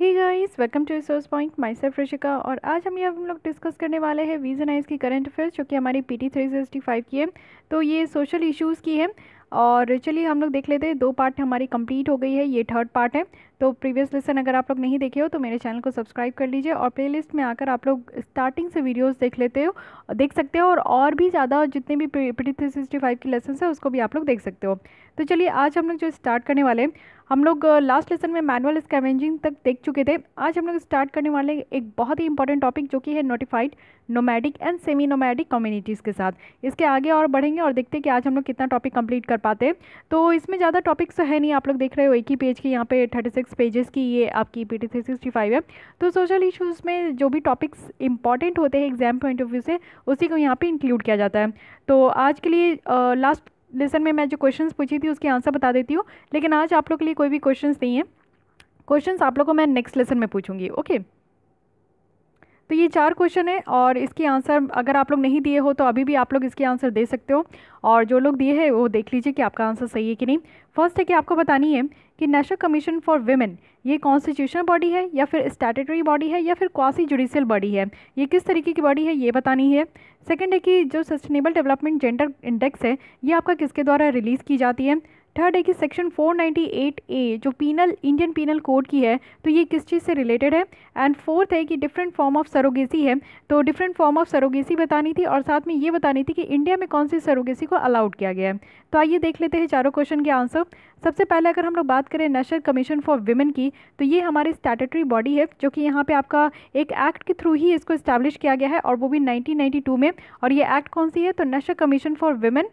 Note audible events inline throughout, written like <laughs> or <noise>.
he guys welcome to resource point myself Rishika और आज हम ये हम लोग डिस्कस करने वाले हैं वीजन आइज की करंट अफेयर्स जो कि हमारी P T three sixty five की है तो ये सोशल इश्यूज़ की है और चलिए हम लोग देख लेते हैं दो पार्ट हमारी कंप्लीट हो गई है ये थर्ड पार्ट है तो प्रीवियस लेसन अगर आप लोग नहीं देखे हो तो मेरे चैनल को सब्सक्राइब कर लीजिए और प्लेलिस्ट में आकर आप लोग स्टार्टिंग से वीडियोस देख लेते हो देख सकते हो और और भी ज़्यादा जितने भी पी थ्री सिक्सटी फाइव की लेसन है उसको भी आप लोग देख सकते हो तो चलिए आज हम लोग जो स्टार्ट करने वाले हम लोग लास्ट लेसन में मैनुअल स्कैवेंजिंग तक देख चुके थे आज हम लोग स्टार्ट करने वाले एक बहुत ही इंपॉर्टेंट टॉपिक जो कि है notified nomadic and semi nomadic communities के साथ इसके आगे और बढ़ेंगे और देखते हैं कि आज हम लोग कितना टॉपिक कंप्लीट कर पाते हैं तो इसमें ज़्यादा टॉपिक्स है नहीं आप लोग देख रहे हो एक ही पेज के यहाँ पे थर्टी सिक्स पेजेस की ये आपकी P T three sixty five है तो सोशल इशूज़ में जो भी टॉपिक्स इंपॉर्टेंट होते हैं एग्ज़ाम पॉइंट ऑफ व्यू से उसी को यहाँ पे इंक्लूड किया जाता है तो आज के लिए लास्ट लेसन में मैं जो क्वेश्चंस पूछी थी उसके आंसर बता देती हूँ लेकिन आज आप लोग के लिए कोई भी क्वेश्चंस नहीं है क्वेश्चंस आप लोग को मैं नेक्स्ट लेसन में पूछूंगी ओके तो ये चार क्वेश्चन है और इसके आंसर अगर आप लोग नहीं दिए हो तो अभी भी आप लोग इसके आंसर दे सकते हो और जो लोग दिए हैं वो देख लीजिए कि आपका आंसर सही है कि नहीं फर्स्ट है कि आपको बतानी है कि नेशनल कमीशन फॉर वेमेन ये कॉन्स्टिट्यूशनल बॉडी है या फिर स्टैटरी बॉडी है या फिर क्वासी जुडिशियल बॉडी है ये किस तरीके की बॉडी है ये बतानी है सेकेंड है कि जो सस्टेनेबल डेवलपमेंट जेंडर इंडेक्स है ये आपका किसके द्वारा रिलीज़ की जाती है थर्ड है कि सेक्शन 498 ए जो पीनल इंडियन पीनल कोड की है तो ये किस चीज़ से रिलेटेड है एंड फोर्थ है कि डिफरेंट फॉर्म ऑफ सरोगेसी है तो डिफरेंट फॉर्म ऑफ सरोगेसी बतानी थी और साथ में ये बतानी थी कि इंडिया में कौन सी सरोगेसी को अलाउड किया गया है तो आइए देख लेते हैं चारों क्वेश्चन के आंसर सबसे पहले अगर हम लोग बात करें नेशनल कमीशन फॉर वुमेन की तो ये हमारी स्टैटरी बॉडी है जो कि यहाँ पे आपका एक एक्ट के थ्रू ही इसको इस्टेब्लिश किया गया है और वो भी 1992 में और ये एक्ट कौन सी है तो नेशनल कमीशन फॉर वुमेन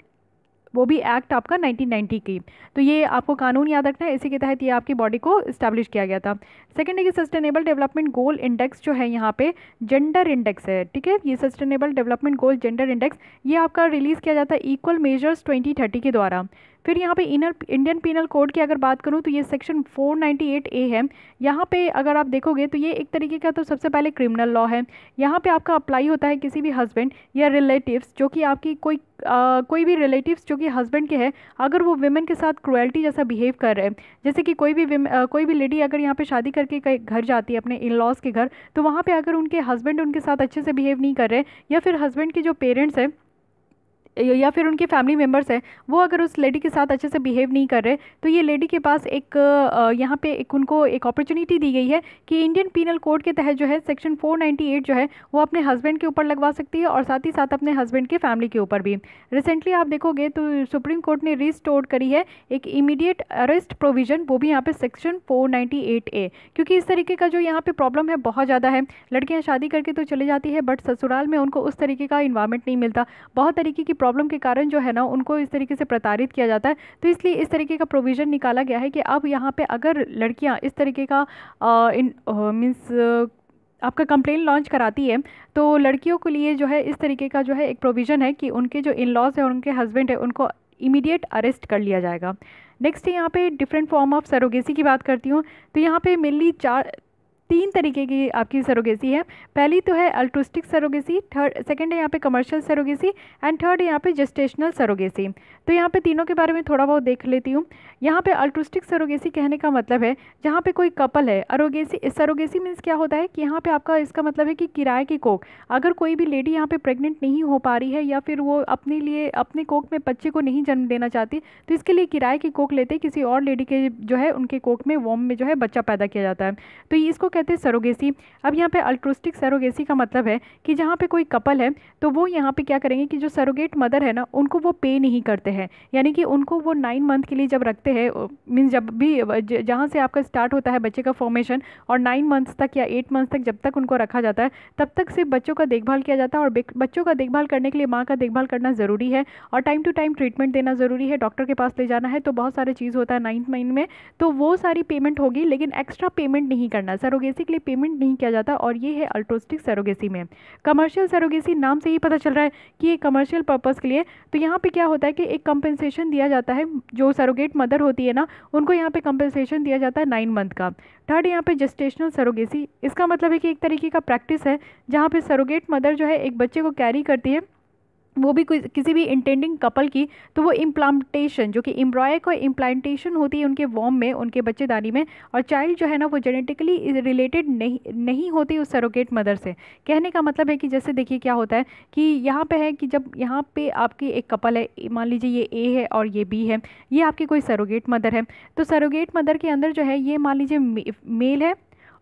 वो भी एक्ट आपका 1990 की तो ये आपको कानून याद रखना है इसी के तहत ये आपकी बॉडी को इस्टेब्लिश किया गया था सेकेंड है कि सस्टेनेबल डेवलपमेंट गोल इंडेक्स जो है यहाँ पे जेंडर इंडेक्स है ठीक है ये sustainable development goal gender index ये आपका रिलीज़ किया जाता है इक्वल मेजर्स ट्वेंटी के द्वारा फिर यहाँ पे इनर इंडियन पिनल कोड की अगर बात करूँ तो ये सेक्शन 498 ए है यहाँ पे अगर आप देखोगे तो ये एक तरीके का तो सबसे पहले क्रिमिनल लॉ है यहाँ पे आपका अप्लाई होता है किसी भी हस्बैंड या रिलेटिव्स जो कि आपकी कोई आ, कोई भी रिलेटिव्स जो कि हस्बैंड के हैं अगर वो वेमेन के साथ क्रुअल्टी जैसा बिहेव कर रहे हैं जैसे कि कोई भी आ, कोई भी लेडी अगर यहाँ पर शादी करके घर जाती है अपने इन लॉज के घर तो वहाँ पर अगर उनके हस्बैंड उनके साथ अच्छे से बिहेव नहीं कर रहे या फिर हस्बैंड के जो पेरेंट्स हैं या फिर उनके फैमिली मेम्बर्स हैं वो अगर उस लेडी के साथ अच्छे से बिहेव नहीं कर रहे तो ये लेडी के पास एक यहाँ पे एक उनको एक अपॉर्चुनिटी दी गई है कि इंडियन पीनल कोड के तहत जो है सेक्शन 498 जो है वो अपने हस्बैंड के ऊपर लगवा सकती है और साथ ही साथ अपने हस्बैंड के फैमिली के ऊपर भी रिसेंटली आप देखोगे तो सुप्रीम कोर्ट ने रिस्टोर करी है एक इमीडिएट अरेस्ट प्रोविज़न वो भी यहाँ पर सेक्शन फोर ए क्योंकि इस तरीके का जो यहाँ पर प्रॉब्लम है बहुत ज़्यादा है लड़कियाँ शादी करके तो चली जाती है बट ससुराल में उनको उस तरीके का इन्वायरमेंट नहीं मिलता बहुत तरीके की प्रॉब्लम के कारण जो है ना उनको इस तरीके से प्रताड़ित किया जाता है तो इसलिए इस तरीके का प्रोविज़न निकाला गया है कि अब यहाँ पर अगर लड़कियाँ इस तरीके का मीन्स आपका कंप्लेन लॉन्च कराती है तो लड़कियों के लिए जो है इस तरीके का जो है एक प्रोविज़न है कि उनके जो इन लॉज है उनके हस्बैंड है उनको इमीडिएट अरेस्ट कर लिया जाएगा नेक्स्ट यहाँ पे डिफरेंट फॉर्म ऑफ सरोगेसी की बात करती हूँ तो यहाँ पे मेनली चार तीन तरीके की आपकी सरोगेसी है पहली तो है अल्ट्रोस्टिक सरोगेसी थर्ड सेकेंड है यहाँ पे कमर्शियल सरोगेसी एंड थर्ड यहाँ पे जेस्टेशनल सरोगेसी तो यहाँ पे तीनों के बारे में थोड़ा बहुत देख लेती हूँ यहाँ पे अल्ट्रोस्टिक सरोगेसी कहने का मतलब है जहाँ पे कोई कपल है अरोगेसी सरोगेसी मीन्स क्या होता है कि यहाँ पर आपका इसका मतलब है कि किराए की कोक अगर कोई भी लेडी यहाँ पर प्रेगनेंट नहीं हो पा रही है या फिर वो अपने लिए अपने कोक में बच्चे को नहीं जन्म देना चाहती तो इसके लिए किराए की कोक लेते किसी और लेडी के जो है उनके कोक में वॉम में जो है बच्चा पैदा किया जाता है तो इसको कहते हैं सरोगेसी अब यहाँ पे अल्ट्रोस्टिक सरोगेसी का मतलब है कि जहाँ पे कोई कपल है तो वो यहाँ पे क्या करेंगे कि जो सरोगेट मदर है ना उनको वो पे नहीं करते हैं यानी कि उनको वो नाइन मंथ के लिए जब रखते हैं मीन्स जब भी जहाँ से आपका स्टार्ट होता है बच्चे का फॉर्मेशन और नाइन मंथ्स तक या एट मंथ्स तक जब तक उनको रखा जाता है तब तक सिर्फ बच्चों का देखभाल किया जाता है और बच्चों का देखभाल करने के लिए माँ का देखभाल करना ज़रूरी है और टाइम टू टाइम ट्रीटमेंट देना ज़रूरी है डॉक्टर के पास ले जाना है तो बहुत सारे चीज़ होता है नाइन्थ महीने में तो वो सारी पेमेंट होगी लेकिन एक्स्ट्रा पेमेंट नहीं करना सर सरोगेसी के लिए पेमेंट नहीं किया जाता और ये है अल्ट्रोस्टिक सरोगेसी में कमर्शियल सरोगेसी नाम से ही पता चल रहा है कि ये कमर्शियल पर्पज़ के लिए तो यहाँ पर क्या होता है कि एक कंपनसेशन दिया जाता है जो सरोगेट मदर होती है ना उनको यहाँ पर कंपनसेशन दिया जाता है नाइन मंथ का थर्ड यहाँ पे जस्टेशनल सरोगेसी इसका मतलब है कि एक तरीके का प्रैक्टिस है जहाँ पे सरोगेट मदर जो है एक बच्चे को कैरी करती है वो भी किसी भी इंटेंडिंग कपल की तो वो इम्प्लांटेशन जो कि एम्ब्रॉय को इम्प्लांटेशन होती है उनके वॉम में उनके बच्चेदानी में और चाइल्ड जो है ना वो जेनेटिकली रिलेटेड नहीं नहीं होती उस सरोगेट मदर से कहने का मतलब है कि जैसे देखिए क्या होता है कि यहाँ पे है कि जब यहाँ पे आपकी एक कपल है मान लीजिए ये ए है और ये बी है ये आपकी कोई सरोगेट मदर है तो सरोगेट मदर के अंदर जो है ये मान लीजिए मेल है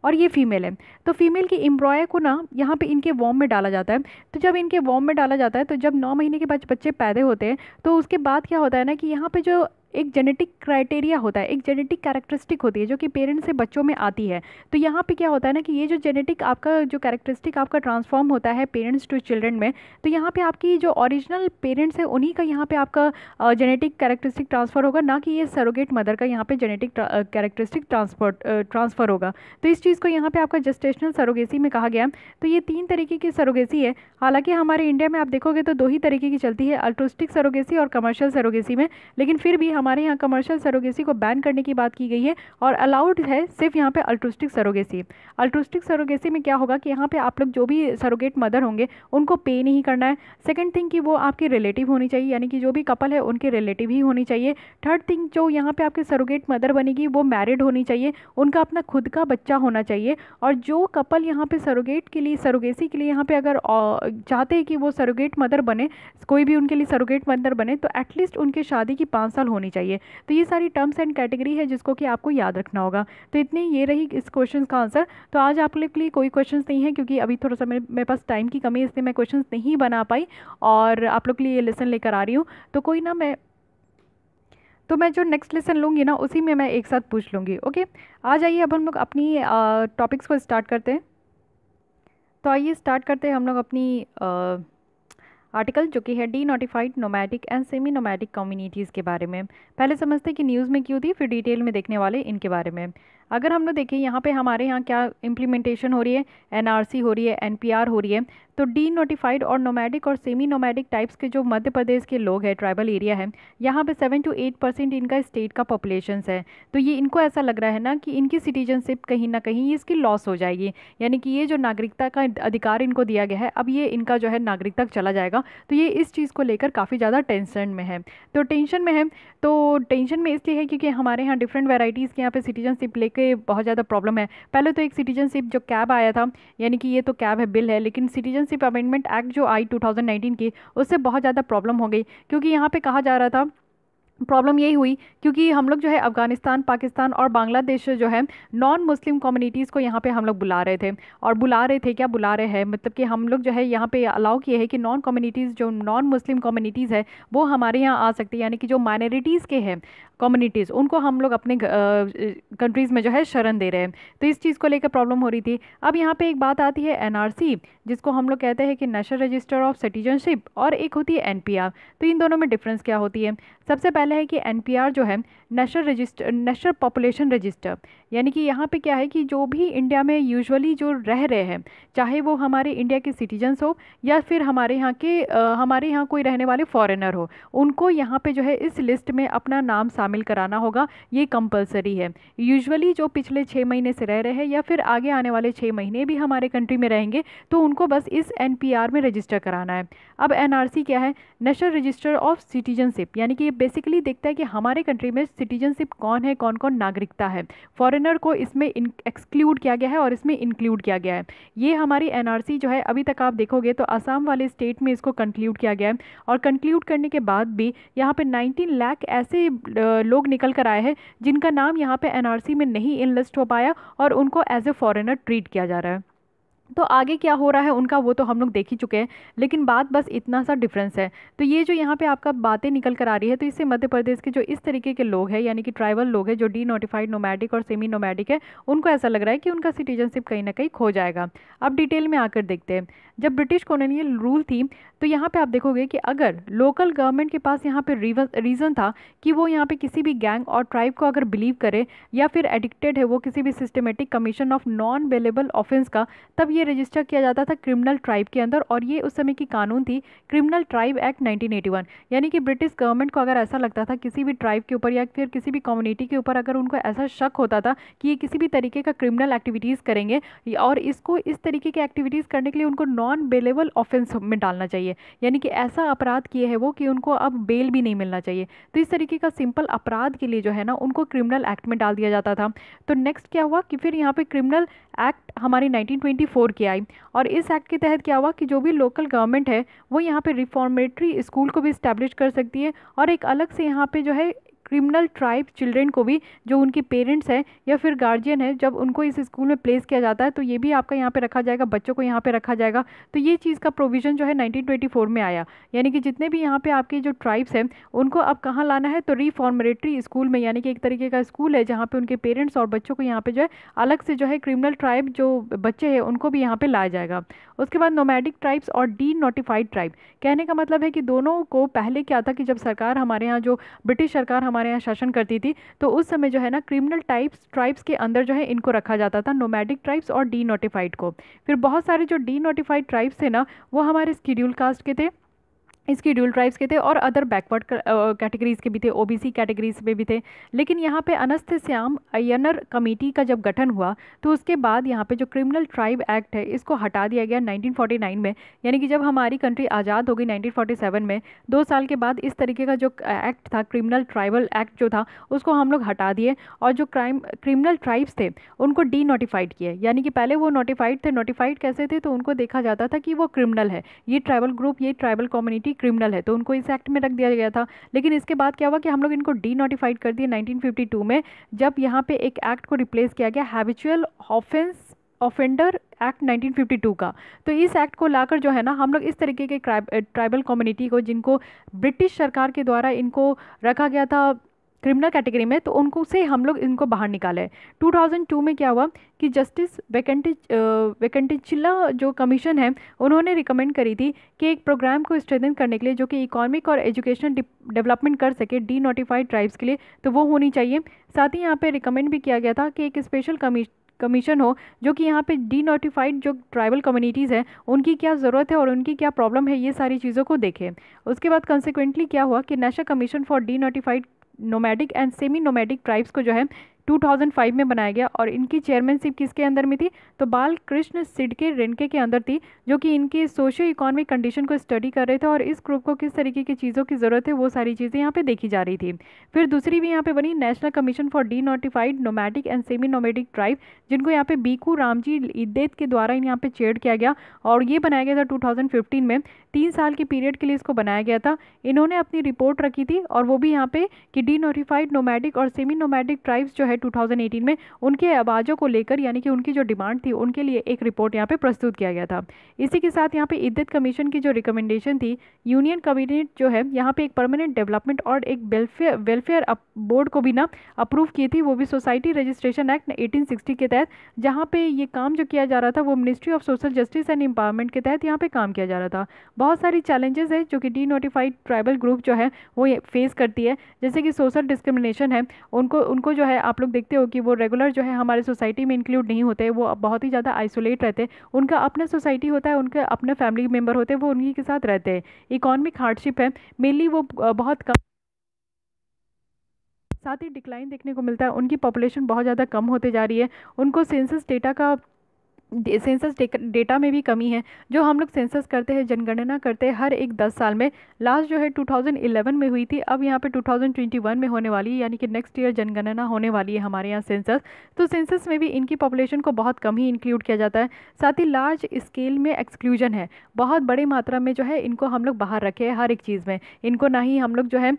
और ये फीमेल है तो फीमेल की एम्ब्रॉय को ना यहाँ पे इनके वॉम में डाला जाता है तो जब इनके वॉम में डाला जाता है तो जब नौ महीने के बाद बच्चे पैदा होते हैं तो उसके बाद क्या होता है ना कि यहाँ पे जो एक जेनेटिक क्राइटेरिया होता है एक जेनेटिक कैरेक्टरिस्टिक होती है जो कि पेरेंट्स से बच्चों में आती है तो यहाँ पे क्या होता है ना कि ये जो जेनेटिक आपका जो कैरेक्टरिस्टिक आपका ट्रांसफॉर्म होता है पेरेंट्स टू चिल्ड्रन में तो यहाँ पे आपकी जो ओरिजिनल पेरेंट्स है उन्हीं का यहाँ पे आपका जेनेटिक कैरेक्टरिस्टिक ट्रांसफ़र होगा ना कि ये सरोगेट मदर का यहाँ पर जेनेटिक कैरेक्टरिस्टिक ट्रांसफर ट्रांसफ़र होगा तो इस चीज़ को यहाँ पर आपका जस्टेशनल सरोगेसी में कहा गया तो ये तीन तरीके की सरोगेसी है हालाँकि हमारे इंडिया में आप देखोगे तो दो ही तरीके की चलती है अल्ट्रोस्टिक सरोगेसी और कमर्शियल सरोगेसी में लेकिन फिर भी हम हमारे यहाँ कमर्शियल सरोगेसी को बैन करने की बात की गई है और अलाउड है सिर्फ यहाँ पे अल्ट्रोस्टिक सरोगेसी अल्ट्रोस्टिक सरोगेसी में क्या होगा कि यहाँ पे आप लोग जो भी सरोगेट मदर होंगे उनको पे नहीं करना है सेकेंड थिंग कि वो आपके रिलेटिव होनी चाहिए यानी कि जो भी कपल है उनके रिलेटिव ही होनी चाहिए थर्ड थिंग जो यहाँ पर आपके सरोगेट मदर बनेगी वो मैरिड होनी चाहिए उनका अपना खुद का बच्चा होना चाहिए और जो कपल यहाँ पे सरोगेट के लिए सरोगेसी के लिए यहाँ पे अगर चाहते हैं कि वो सरोगेट मदर बने कोई भी उनके लिए सरोगेट मदर बने तो एटलीस्ट उनकी शादी की पाँच साल होनी चाहिए तो ये सारी टर्म्स एंड कैटेगरी है जिसको कि आपको याद रखना होगा तो इतनी ये रही इस क्वेश्चन का आंसर तो आज आप लोग के लिए कोई क्वेश्चन नहीं है क्योंकि अभी थोड़ा सा मेरे मेरे पास टाइम की कमी है इसलिए मैं क्वेश्चन नहीं बना पाई और आप लोग के लिए ये लेसन लेकर आ रही हूँ तो कोई ना मैं तो मैं जो नेक्स्ट लेसन लूँगी ना उसी में मैं एक साथ पूछ लूँगी ओके आ जाइए अब हम लोग अपनी टॉपिक्स को स्टार्ट करते हैं तो आइए स्टार्ट करते हैं हम लोग अपनी आ, आर्टिकल जो कि है denotified nomadic and semi nomadic communities के बारे में पहले समझते कि न्यूज़ में क्यों थी फिर डिटेल में देखने वाले इनके बारे में अगर हम लोग देखें यहाँ पे हमारे यहाँ क्या इम्प्लीमेंटेशन हो रही है एनआरसी हो रही है एनपीआर हो रही है तो डी नोटिफाइड और नोमैडिक और सेमी नोमैडिक टाइप्स के जो मध्य प्रदेश के लोग हैं ट्राइबल एरिया है यहाँ पे सेवन टू एट परसेंट इनका स्टेट का पॉपुलेशन है तो ये इनको ऐसा लग रहा है ना कि इनकी सिटीजनशिप कहीं ना कहीं इसकी लॉस हो जाएगी यानी कि ये जो नागरिकता का अधिकार इनको दिया गया है अब ये इनका जो है नागरिकता चला जाएगा तो ये इस चीज़ को लेकर काफ़ी ज़्यादा टेंशन में है तो टेंशन में है तो टेंशन में इसलिए है क्योंकि हमारे यहाँ डिफरेंट वेराइटीज़ के यहाँ पर सिटीजनशिप लेकर के बहुत ज़्यादा प्रॉब्लम है पहले तो एक सिटीजनशिप जो कैब आया था यानी कि ये तो कैब है बिल है लेकिन सिटीजनशिप अमेंडमेंट एक्ट जो आई 2019 की उससे बहुत ज़्यादा प्रॉब्लम हो गई क्योंकि यहाँ पे कहा जा रहा था प्रॉब्लम यही हुई क्योंकि हम लोग जो है अफ़गानिस्तान पाकिस्तान और बांग्लादेश जो है नॉन मुस्लिम कम्युनिटीज़ को यहाँ पे हम लोग बुला रहे थे और बुला रहे थे क्या बुला रहे हैं मतलब कि हम लोग जो है यहाँ पे अलाउ किए हैं कि नॉन कम्युनिटीज़ जो नॉन मुस्लिम कम्युनिटीज़ है वो हमारे यहाँ आ सकती है यानी कि जो माइनॉरिटीज़ के हैं कम्युनिटीज़ उनको हम लोग अपने कंट्रीज़ में जो है शरण दे रहे हैं तो इस चीज़ को लेकर प्रॉब्लम हो रही थी अब यहाँ पे एक बात आती है एनआरसी जिसको हम लोग कहते हैं कि नेशनल रजिस्टर ऑफ सिटीजनशिप और एक होती है एनपीआर तो इन दोनों में डिफरेंस क्या होती है सबसे पहले है कि एनपीआर जो है national register national population register यानी कि यहाँ पे क्या है कि जो भी इंडिया में यूजुअली जो रह रहे हैं चाहे वो हमारे इंडिया के सिटीजन्स हो या फिर हमारे यहाँ के आ, हमारे यहाँ कोई रहने वाले फॉरेनर हो उनको यहाँ पे जो है इस लिस्ट में अपना नाम शामिल कराना होगा ये कंपलसरी है यूजुअली जो पिछले छः महीने से रह रहे हैं या फिर आगे आने वाले छः महीने भी हमारे कंट्री में रहेंगे तो उनको बस इस एन में रजिस्टर कराना है अब एन क्या है नेशनल रजिस्टर ऑफ सिटीजनशिप यानी कि ये बेसिकली देखता है कि हमारे कंट्री में सिटीजनशिप कौन है कौन कौन नागरिकता है फॉरन फॉरेनर को इसमें एक्सक्लूड किया गया है और इसमें इंक्लूड किया गया है ये हमारी एनआरसी जो है अभी तक आप देखोगे तो आसाम वाले स्टेट में इसको कंक्लूड किया गया है और कंक्लूड करने के बाद भी यहाँ पर नाइनटीन लाख ऐसे लोग निकल कर आए हैं जिनका नाम यहाँ पर एन में नहीं इनलिस्ट हो पाया और उनको एज ए फॉरेनर ट्रीट किया जा रहा है तो आगे क्या हो रहा है उनका वो तो हम लोग देख ही चुके हैं लेकिन बात बस इतना सा डिफरेंस है तो ये जो यहाँ पे आपका बातें निकल कर आ रही है तो इससे मध्य प्रदेश के जो इस तरीके के लोग हैं यानी कि ट्राइबल लोग हैं जो डी नोटिफाइड नोमैटिक और सेमी नोमैटिक है उनको ऐसा लग रहा है कि उनका सिटीजनशिप कहीं ना कहीं खो जाएगा अब डिटेल में आकर देखते हैं जब ब्रिटिश कॉलोनियल रूल थी तो यहाँ पर आप देखोगे कि अगर लोकल गवर्नमेंट के पास यहाँ पर रीज़न था कि वो यहाँ पर किसी भी गैंग और ट्राइब को अगर बिलीव करे या फिर एडिक्टेड है वो किसी भी systematic commission of non bailable offence का तब ये ये रजिस्टर किया जाता था क्रिमिनल ट्राइब के अंदर और ये उस समय की कानून थी क्रिमिनल ट्राइब एक्ट 1981 यानी कि ब्रिटिश गवर्नमेंट को अगर ऐसा लगता था किसी भी ट्राइब के ऊपर या फिर किसी भी कम्युनिटी के ऊपर अगर उनको ऐसा शक होता था कि ये किसी भी तरीके का क्रिमिनल एक्टिविटीज़ करेंगे और इसको इस तरीके की एक्टिविटीज़ करने के लिए उनको नॉन बेलेबल ऑफेंस में डालना चाहिए यानी कि ऐसा अपराध किए है वो कि उनको अब बेल भी नहीं मिलना चाहिए तो इस तरीके का सिंपल अपराध के लिए जो है ना उनको क्रिमिनल एक्ट में डाल दिया जाता था तो नेक्स्ट क्या हुआ कि फिर यहाँ पर क्रिमिनल एक्ट हमारी 1924 जोर के आई और इस एक्ट के तहत क्या हुआ कि जो भी लोकल गवर्नमेंट है वो यहाँ पर रिफॉर्मेटरी स्कूल को भी इस्टेब्लिश कर सकती है और एक अलग से यहाँ पर जो है क्रिमिनल ट्राइब चिल्ड्रेन को भी जो उनके पेरेंट्स हैं या फिर गार्जियन है जब उनको इस स्कूल में प्लेस किया जाता है तो ये भी आपका यहाँ पर रखा जाएगा बच्चों को यहाँ पर रखा जाएगा तो ये चीज़ का प्रोविज़न जो है नाइनटीन में आया यानी कि जितने भी यहाँ पर आपके जो ट्राइब्स हैं उनको अब कहाँ लाना है तो रिफॉर्मरेटरी स्कूल में यानी कि एक तरीके का स्कूल है जहाँ पर उनके पेरेंट्स और बच्चों को यहाँ पर जो है अलग से जो है क्रिमिनल ट्राइब जो बच्चे हैं उनको भी यहाँ पर लाया जाएगा उसके बाद नोमैडिक ट्राइब्स और डी नोटिफाइड ट्राइब कहने का मतलब है कि दोनों को पहले क्या था कि जब सरकार हमारे यहाँ जो ब्रिटिश सरकार हमारे हमारे यहाँ शासन करती थी तो उस समय जो है ना क्रिमिनल टाइप्स ट्राइब्स के अंदर जो है इनको रखा जाता था नोमैडिक ट्राइब्स और डी नोटिफाइड को फिर बहुत सारे जो डी नोटिफाइड ट्राइब्स थे ना वो हमारे स्कीड्यूल कास्ट के थे इसकी ड्यूल ट्राइब्स के थे और अदर बैकवर्ड कैटेगरीज़ के भी थे ओबीसी कैटेगरीज़ में भी थे लेकिन यहाँ पे अनस्थ श्याम अयनर कमेटी का जब गठन हुआ तो उसके बाद यहाँ पे जो क्रिमिनल ट्राइब एक्ट है इसको हटा दिया गया 1949 में यानी कि जब हमारी कंट्री आज़ाद हो गई 1947 में दो साल के बाद इस तरीके का जो एक्ट था क्रिमिनल ट्राइबल एक्ट जो था उसको हम लोग हटा दिए और जो क्राइम क्रिमिनल ट्राइब्स थे उनको डी नोटिफाइड किए यानी कि पहले वो नोटिफाइड थे नोटिफाइड कैसे थे तो उनको देखा जाता था कि वो क्रिमिनल है ये ट्राइबल ग्रुप ये ट्राइबल कम्युनिटी क्रिमिनल है तो उनको इस एक्ट में रख दिया गया था लेकिन इसके बाद क्या हुआ कि हम लोग इनको डी नोटिफाइड कर दिए 1952 में जब यहाँ पे एक एक्ट को रिप्लेस किया गया हैबिचुअल ऑफेंस ऑफेंडर एक्ट 1952 का तो इस एक्ट को लाकर जो है ना हम लोग इस तरीके के ट्राइबल कम्युनिटी को जिनको ब्रिटिश सरकार के द्वारा इनको रखा गया था क्रिमिनल कैटेगरी में तो उनको से हम लोग इनको बाहर निकाले 2002 में क्या हुआ कि जस्टिस वैकेंटी वेकेंटिचिला जो कमीशन है उन्होंने रिकमेंड करी थी कि एक प्रोग्राम को स्ट्रेंथन करने के लिए जो कि इकोनॉमिक और एजुकेशनल डेवलपमेंट कर सके डी नोटिफाइड ट्राइब्स के लिए तो वो होनी चाहिए साथ ही यहाँ पर रिकमेंड भी किया गया था कि एक स्पेशल कमी कमीशन हो जो कि यहाँ पे डी नोटिफाइड जो ट्राइबल कम्युनिटीज़ हैं उनकी क्या ज़रूरत है और उनकी क्या प्रॉब्लम है ये सारी चीज़ों को देखें उसके बाद कंसिक्वेंटली क्या हुआ कि national commission for denotified nomadic and semi nomadic tribes को जो है 2005 में बनाया गया और इनकी चेयरमैनशिप किसके अंदर में थी तो बाल कृष्ण सिडके रेनके के अंदर थी जो कि इनकी सोशियो इकोनॉमिक कंडीशन को स्टडी कर रहे थे और इस ग्रुप को किस तरीके की चीज़ों की ज़रूरत है वो सारी चीज़ें यहाँ पे देखी जा रही थी फिर दूसरी भी यहाँ पे बनी national commission for denotified nomadic and semi nomadic tribe जिनको यहाँ पे बीकू रामजी इद्देत के द्वारा यहाँ पे चेयर किया गया और ये बनाया गया था टू में तीन साल के पीरियड के लिए इसको बनाया गया था इन्होंने अपनी रिपोर्ट रखी थी और वो भी यहाँ पे कि डी नोटिफाइड नोमैटिक और सेमी नोमैटिक ट्राइब्स जो है 2018 में उनके आवाज़ों को लेकर यानी कि उनकी जो डिमांड थी उनके लिए एक रिपोर्ट यहाँ पे प्रस्तुत किया गया था इसी के साथ यहाँ पर इद्दत कमीशन की जो रिकमेंडेशन थी यूनियन कैबिनेट जो है यहाँ पे एक परमानेंट डेवलपमेंट और एक वेलफेयर वेलफेयर बोर्ड को भी ना अप्रूव की थी वो भी सोसाइटी रजिस्ट्रेशन एक्ट एटीन के तहत जहाँ पर ये काम जो किया जा रहा था वो ministry of social justice and empowerment के तहत यहाँ पे काम किया जा रहा था बहुत सारी चैलेंजेस है जो कि डी नोटिफाइड ट्राइबल ग्रुप जो है वो फेस करती है जैसे कि सोशल डिस्क्रिमिनेशन है उनको उनको जो है आप लोग देखते हो कि वो रेगुलर जो है हमारे सोसाइटी में इंक्लूड नहीं होते वो बहुत ही ज़्यादा आइसोलेट रहते उनका अपना सोसाइटी होता है उनके अपने फैमिली मेम्बर होते हैं वो उन्हीं के साथ रहते हैं इकॉनमिक हार्डशिप है मेनली वो बहुत कम साथ ही डिक्लाइन देखने को मिलता है उनकी पॉपुलेशन बहुत ज़्यादा कम होते जा रही है उनको सेंसस डेटा का सेंसस डेटा में भी कमी है जो हम लोग सेंसस करते हैं जनगणना करते हैं हर एक दस साल में लास्ट जो है 2011 में हुई थी अब यहाँ पे 2021 में होने वाली है यानी कि नेक्स्ट ईयर जनगणना होने वाली है हमारे यहाँ सेंसस तो सेंसस में भी इनकी पॉपुलेशन को बहुत कम ही इंक्लूड किया जाता है साथ ही लार्ज स्केल में एक्सक्लूजन है बहुत बड़ी मात्रा में जो है इनको हम लोग बाहर रखे हैं हर एक चीज़ में इनको ना ही हम लोग जो है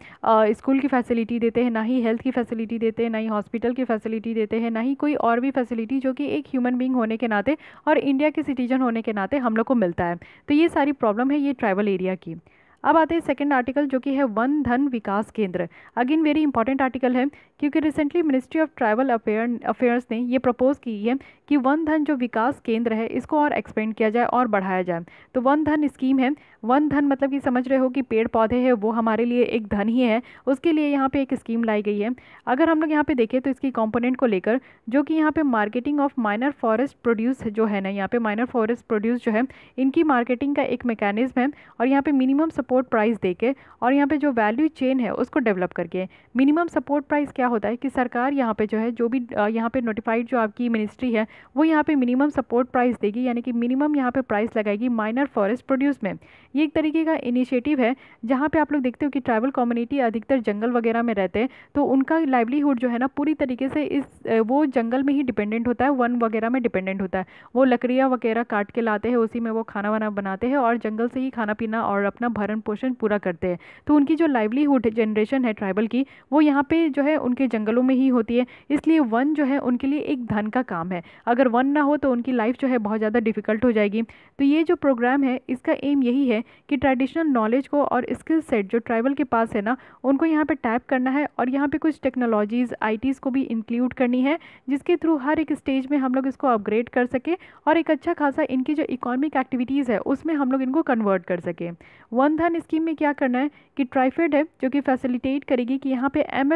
स्कूल की फैसिलिटी देते हैं ना ही हेल्थ की फैसिलिटी देते हैं ना ही हॉस्पिटल की फैसिलिटी देते हैं ना ही कोई और भी फैसिलिटी जो कि एक ह्यूमन बींग होने के नाते और इंडिया के सिटीजन होने के नाते हम लोग को मिलता है तो ये सारी प्रॉब्लम है ये ट्राइवल एरिया की अब आते हैं सेकंड आर्टिकल जो कि है वन धन विकास केंद्र अगेन वेरी इंपॉर्टेंट आर्टिकल है क्योंकि recently ministry of tribal affair affairs ने ये प्रपोज की है कि वन धन जो विकास केंद्र है इसको और एक्सपेंड किया जाए और बढ़ाया जाए तो वन धन स्कीम है वन धन मतलब कि समझ रहे हो कि पेड़ पौधे है वो हमारे लिए एक धन ही है उसके लिए यहाँ पे एक स्कीम लाई गई है अगर हम लोग यहाँ पे देखें तो इसकी कंपोनेंट को लेकर जो कि यहाँ पे marketing of minor forest produce जो है ना यहाँ पे माइनर फॉरेस्ट प्रोड्यूस जो है इनकी मार्केटिंग का एक मैकेनिज्म है और यहाँ पर मिनिमम सपोर्ट प्राइस दे के और यहाँ पर जो वैल्यू चेन है उसको डेवलप करके मिनिमम सपोर्ट प्राइस क्या होता है कि सरकार यहाँ पर जो है जो भी यहाँ पर नोटिफाइड जो आपकी मिनिस्ट्री है वो यहाँ पर मिनिमम सपोर्ट प्राइस देगी यानी कि मिनिमम यहाँ पर प्राइस लगाएगी माइनर फॉरेस्ट प्रोड्यूस में ये एक तरीके का इनिशिएटिव है जहाँ पे आप लोग देखते हो कि ट्राइबल कम्युनिटी अधिकतर जंगल वगैरह में रहते हैं तो उनका लाइवलीहुड जो है ना पूरी तरीके से इस वो जंगल में ही डिपेंडेंट होता है वन वगैरह में डिपेंडेंट होता है वो लकड़ियाँ वगैरह काट के लाते हैं उसी में वो खाना वाना बनाते हैं और जंगल से ही खाना पीना और अपना भरण पोषण पूरा करते हैं तो उनकी जो लाइवलीहुड जनरेशन है ट्राइबल की वो यहाँ पर जो है उनके जंगलों में ही होती है इसलिए वन जो है उनके लिए एक धन का काम है अगर वन ना हो तो उनकी लाइफ जो है बहुत ज़्यादा डिफिकल्ट हो जाएगी तो ये जो प्रोग्राम है इसका एम यही है कि ट्रेडिशनल नॉलेज को और स्किल सेट जो ट्राइबल के पास है ना उनको यहाँ पे टैप करना है और यहाँ पे कुछ टेक्नोलॉजीज़ आईटीज़ को भी इंक्लूड करनी है जिसके थ्रू हर एक स्टेज में हम लोग इसको अपग्रेड कर सकें और एक अच्छा खासा इनकी जो इकोनॉमिक एक्टिविटीज़ है उसमें हम लोग इनको कन्वर्ट कर सकें वन धन स्कीम में क्या करना है कि ट्राइफेड है जो कि फैसिलिटेट करेगी कि यहाँ पे एम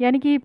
यानी कि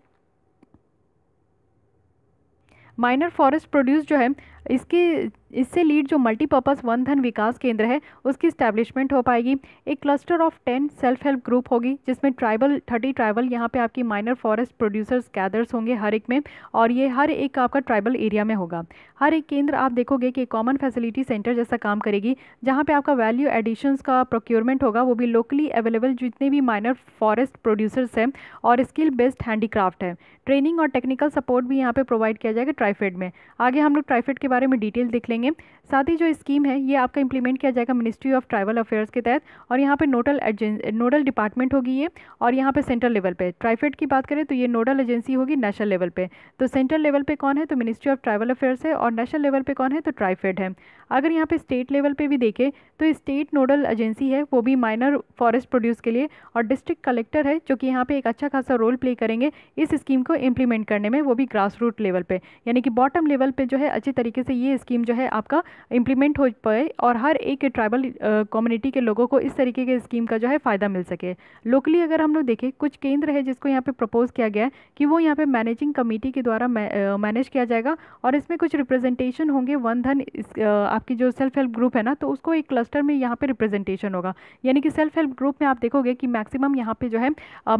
माइनर फॉरेस्ट प्रोड्यूस जो है इसकी इससे लीड जो मल्टीपर्पज़ वन धन विकास केंद्र है उसकी स्टैब्लिशमेंट हो पाएगी एक cluster of ten self help group होगी जिसमें ट्राइबल थर्टी ट्राइबल यहाँ पे आपकी माइनर फॉरेस्ट प्रोड्यूसर्स गैदर्स होंगे हर एक में और ये हर एक आपका ट्राइबल एरिया में होगा हर एक केंद्र आप देखोगे कि कॉमन फैसिलिटी सेंटर जैसा काम करेगी जहाँ पर आपका वैल्यू एडिशन का प्रोक्योरमेंट होगा वो भी लोकली अवेलेबल जितने भी माइनर फॉरेस्ट प्रोड्यूसर्स हैं और स्किल बेस्ड हैंडीक्राफ्ट है ट्रेनिंग और टेक्निकल सपोर्ट भी यहाँ पर प्रोवाइड किया जाएगा ट्राइफेड में आगे हम लोग ट्राइफेड के बारे में डिटेल देख लेंगे साथ ही जो स्कीम है ये आपका इंप्लीमेंट किया जाएगा मिनिस्ट्री ऑफ ट्राइबल अफेयर्स के तहत और यहाँ पे नोडल नोडल डिपार्टमेंट होगी ये और यहाँ पे सेंट्रल लेवल पे ट्राइफेड की बात करें तो ये नोडल एजेंसी होगी नेशनल लेवल पे तो सेंट्रल लेवल पे कौन है तो मिनिस्ट्री ऑफ ट्राइबल अफेयर्स है और नेशनल लेवल पर कौन है तो ट्राइफेड है अगर यहाँ पर स्टेट लेवल पर भी देखें तो स्टेट नोडल एजेंसी है वो भी माइनर फॉरेस्ट प्रोड्यूस के लिए और डिस्ट्रिक्ट कलेक्टर है जो कि यहाँ पे एक अच्छा खासा रोल प्ले करेंगे इस स्कीम को इम्प्लीमेंट करने में वो भी ग्रास रूट लेवल पे यानी कि बॉटम लेवल पे जो है अच्छे तरीके से ये स्कीम जो है आपका इम्प्लीमेंट हो पाए और हर एक ट्राइबल कम्युनिटी के लोगों को इस तरीके के स्कीम का जो है फ़ायदा मिल सके लोकली अगर हम लोग देखें कुछ केंद्र है जिसको यहाँ पर प्रपोज किया गया है कि वो यहाँ पर मैनेजिंग कमेटी के द्वारा मैनेज किया जाएगा और इसमें कुछ रिप्रेजेंटेशन होंगे वन धन आपकी जो सेल्फ हेल्प ग्रुप है ना तो उसको एक क्लस्टर में यहाँ पर रिप्रेजेंटेशन होगा यानी कि सेल्फ हेल्प ग्रुप में आप देखोगे कि मैक्सिमम यहाँ पर जो है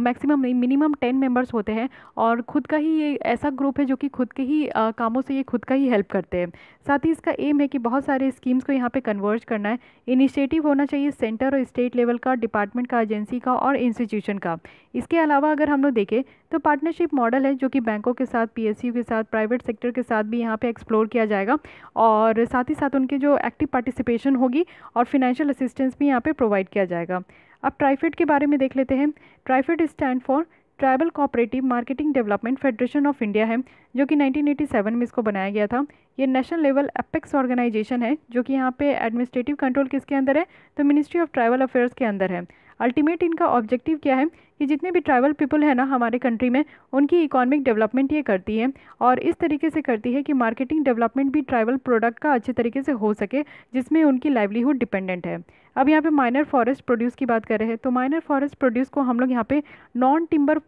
मैक्सिमम मिनिमम टेन मेम्बर्स होते हैं और खुद का ही ये ऐसा ग्रुप है जो कि खुद के ही कामों से ये खुद का ही हेल्प करते हैं साथ ही इसका एम है कि बहुत सारे स्कीम्स को यहाँ पे कन्वर्ज करना है इनिशिएटिव होना चाहिए सेंटर और स्टेट लेवल का डिपार्टमेंट का एजेंसी का और इंस्टीट्यूशन का इसके अलावा अगर हम लोग देखें तो पार्टनरशिप मॉडल है जो कि बैंकों के साथ पी के साथ प्राइवेट सेक्टर के साथ भी यहाँ पर एक्सप्लोर किया जाएगा और साथ ही साथ उनके जो एक्टिव पार्टिसिपेशन होगी और फिनेंशियल असिस्टेंस भी यहाँ पर प्रोवाइड किया जाएगा अब ट्राइफेड के बारे में देख लेते हैं TRIFED stand for tribal cooperative marketing development federation of India है जो कि 1987 में इसको बनाया गया था ये नेशनल लेवल अपेक्स ऑर्गेनाइजेशन है जो कि यहाँ पे एडमिनिस्ट्रेटिव कंट्रोल किसके अंदर है तो मिनिस्ट्री ऑफ ट्राइबल अफेयर्स के अंदर है अल्टीमेट इनका ऑब्जेक्टिव क्या है कि जितने भी ट्राइबल पीपल है ना हमारे कंट्री में उनकी इकोनॉमिक डेवलपमेंट ये करती है और इस तरीके से करती है कि मार्केटिंग डेवलपमेंट भी ट्राइबल प्रोडक्ट का अच्छे तरीके से हो सके जिसमें उनकी लाइवलीहुड डिपेंडेंट है अब यहाँ पे माइनर फॉरेस्ट प्रोड्यूस की बात कर रहे हैं तो माइनर फॉरेस्ट प्रोड्यूस को हम लोग यहाँ पे non timber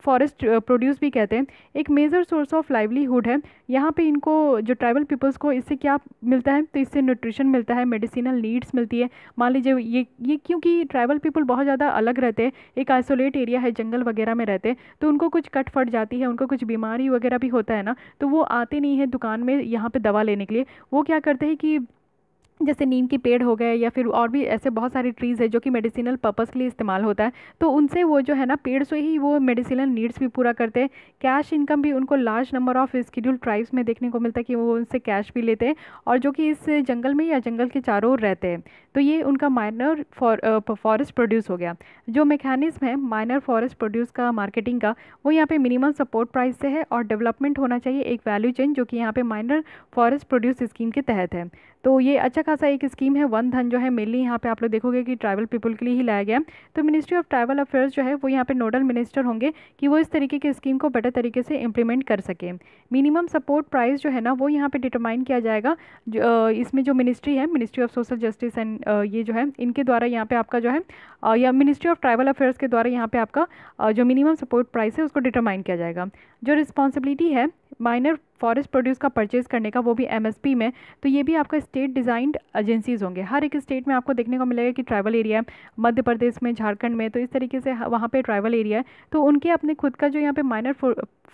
forest produce uh, भी कहते हैं एक मेजर सोर्स ऑफ लाइवलीहुड है यहाँ पे इनको जो ट्राइबल पीपल्स को इससे क्या मिलता है तो इससे न्यूट्रिशन मिलता है मेडिसिनल नीड्स मिलती है मान लीजिए ये ये क्योंकि ट्राइबल पीपल बहुत ज़्यादा अलग रहते हैं एक आइसोलेट एरिया है जंगल वगैरह में रहते हैं तो उनको कुछ कट फट जाती है उनको कुछ बीमारी वगैरह भी होता है ना तो वो आते नहीं है दुकान में यहाँ पर दवा लेने के लिए वो क्या करते हैं कि जैसे नीम के पेड़ हो गए या फिर और भी ऐसे बहुत सारे ट्रीज़ है जो कि मेडिसिनल पर्पज़ के लिए इस्तेमाल होता है तो उनसे वो जो है ना पेड़ से ही वो मेडिसिनल नीड्स भी पूरा करते हैं कैश इनकम भी उनको large number of scheduled tribes में देखने को मिलता है कि वो उनसे कैश भी लेते हैं और जो कि इस जंगल में या जंगल के चारों ओर रहते हैं तो ये उनका माइनर फॉरेस्ट प्रोड्यूस हो गया जो मेकानिज़म है माइनर फॉरेस्ट प्रोड्यूस का मार्केटिंग का वो यहाँ पर मिनिमम सपोर्ट प्राइस से है और डेवलपमेंट होना चाहिए एक वैल्यू चेन जो कि यहाँ पर माइनर फॉरेस्ट प्रोड्यूस स्कीम के तहत है तो ये अच्छा खासा एक स्कीम है वन धन जो है मेनली यहाँ पे आप लोग देखोगे कि ट्राइबल पीपल के लिए ही लाया गया तो मिनिस्ट्री ऑफ ट्राइबल अफेयर्स जो है वो यहाँ पे नोडल मिनिस्टर होंगे कि वो इस तरीके की स्कीम को बेटर तरीके से इम्प्लीमेंट कर सकें मिनिमम सपोर्ट प्राइस जो है ना वो यहाँ पर डिटरमाइन किया जाएगा जो, इसमें जो मिनिस्ट्री है ministry of social justice and ये जो है इनके द्वारा यहाँ पर आपका जो है या मिनिस्ट्री ऑफ ट्राइबल अफेयर्स के द्वारा यहाँ पर आपका जो मिनिमम सपोर्ट प्राइस है उसको डिटरमाइन किया जाएगा जो रिस्पॉन्सिबिलिटी है माइनर फॉरेस्ट प्रोड्यूस का परचेज़ करने का वो भी एमएसपी में तो ये भी आपका स्टेट डिज़ाइंड एजेंसीज़ होंगे हर एक स्टेट में आपको देखने को मिलेगा कि ट्राइबल एरिया है मध्य प्रदेश में झारखंड में तो इस तरीके से वहाँ पर ट्राइबल एरिया है तो उनके अपने खुद का जो यहाँ पर माइनर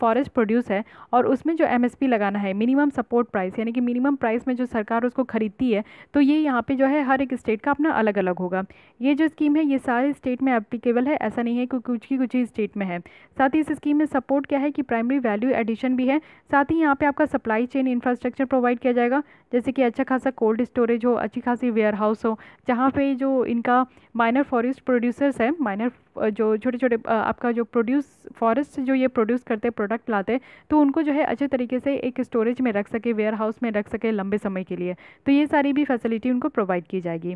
फॉरेस्ट प्रोड्यूस है और उसमें जो एम लगाना है मिनिमम सपोर्ट प्राइस यानी कि मिनिमम प्राइस में जो सरकार उसको ख़रीदती है तो ये यहाँ पे जो है हर एक स्टेट का अपना अलग अलग होगा ये जो स्कीम है ये सारे स्टेट में एप्लीकेबल है ऐसा नहीं है कि कुछ की कुछ ही स्टेट में है साथ ही इस स्कीम में सपोर्ट क्या है कि प्राइमरी वैल्यू एडिशन भी है साथ ही यहाँ पे आपका सप्लाई चेन इंफ्रास्ट्रक्चर प्रोवाइड किया जाएगा जैसे कि अच्छा खासा कोल्ड स्टोरेज हो अच्छी खासी वेयर हाउस हो जहाँ पे जो इनका माइनर फॉरेस्ट प्रोड्यूसर्स है माइनर जो छोटे छोटे आपका जो प्रोड्यूस फॉरेस्ट जो ये प्रोड्यूस करते प्रोडक्ट लाते तो उनको जो है अच्छे तरीके से एक स्टोरेज में रख सके वेयर हाउस में रख सके लंबे समय के लिए तो ये सारी भी फैसिलिटी उनको प्रोवाइड की जाएगी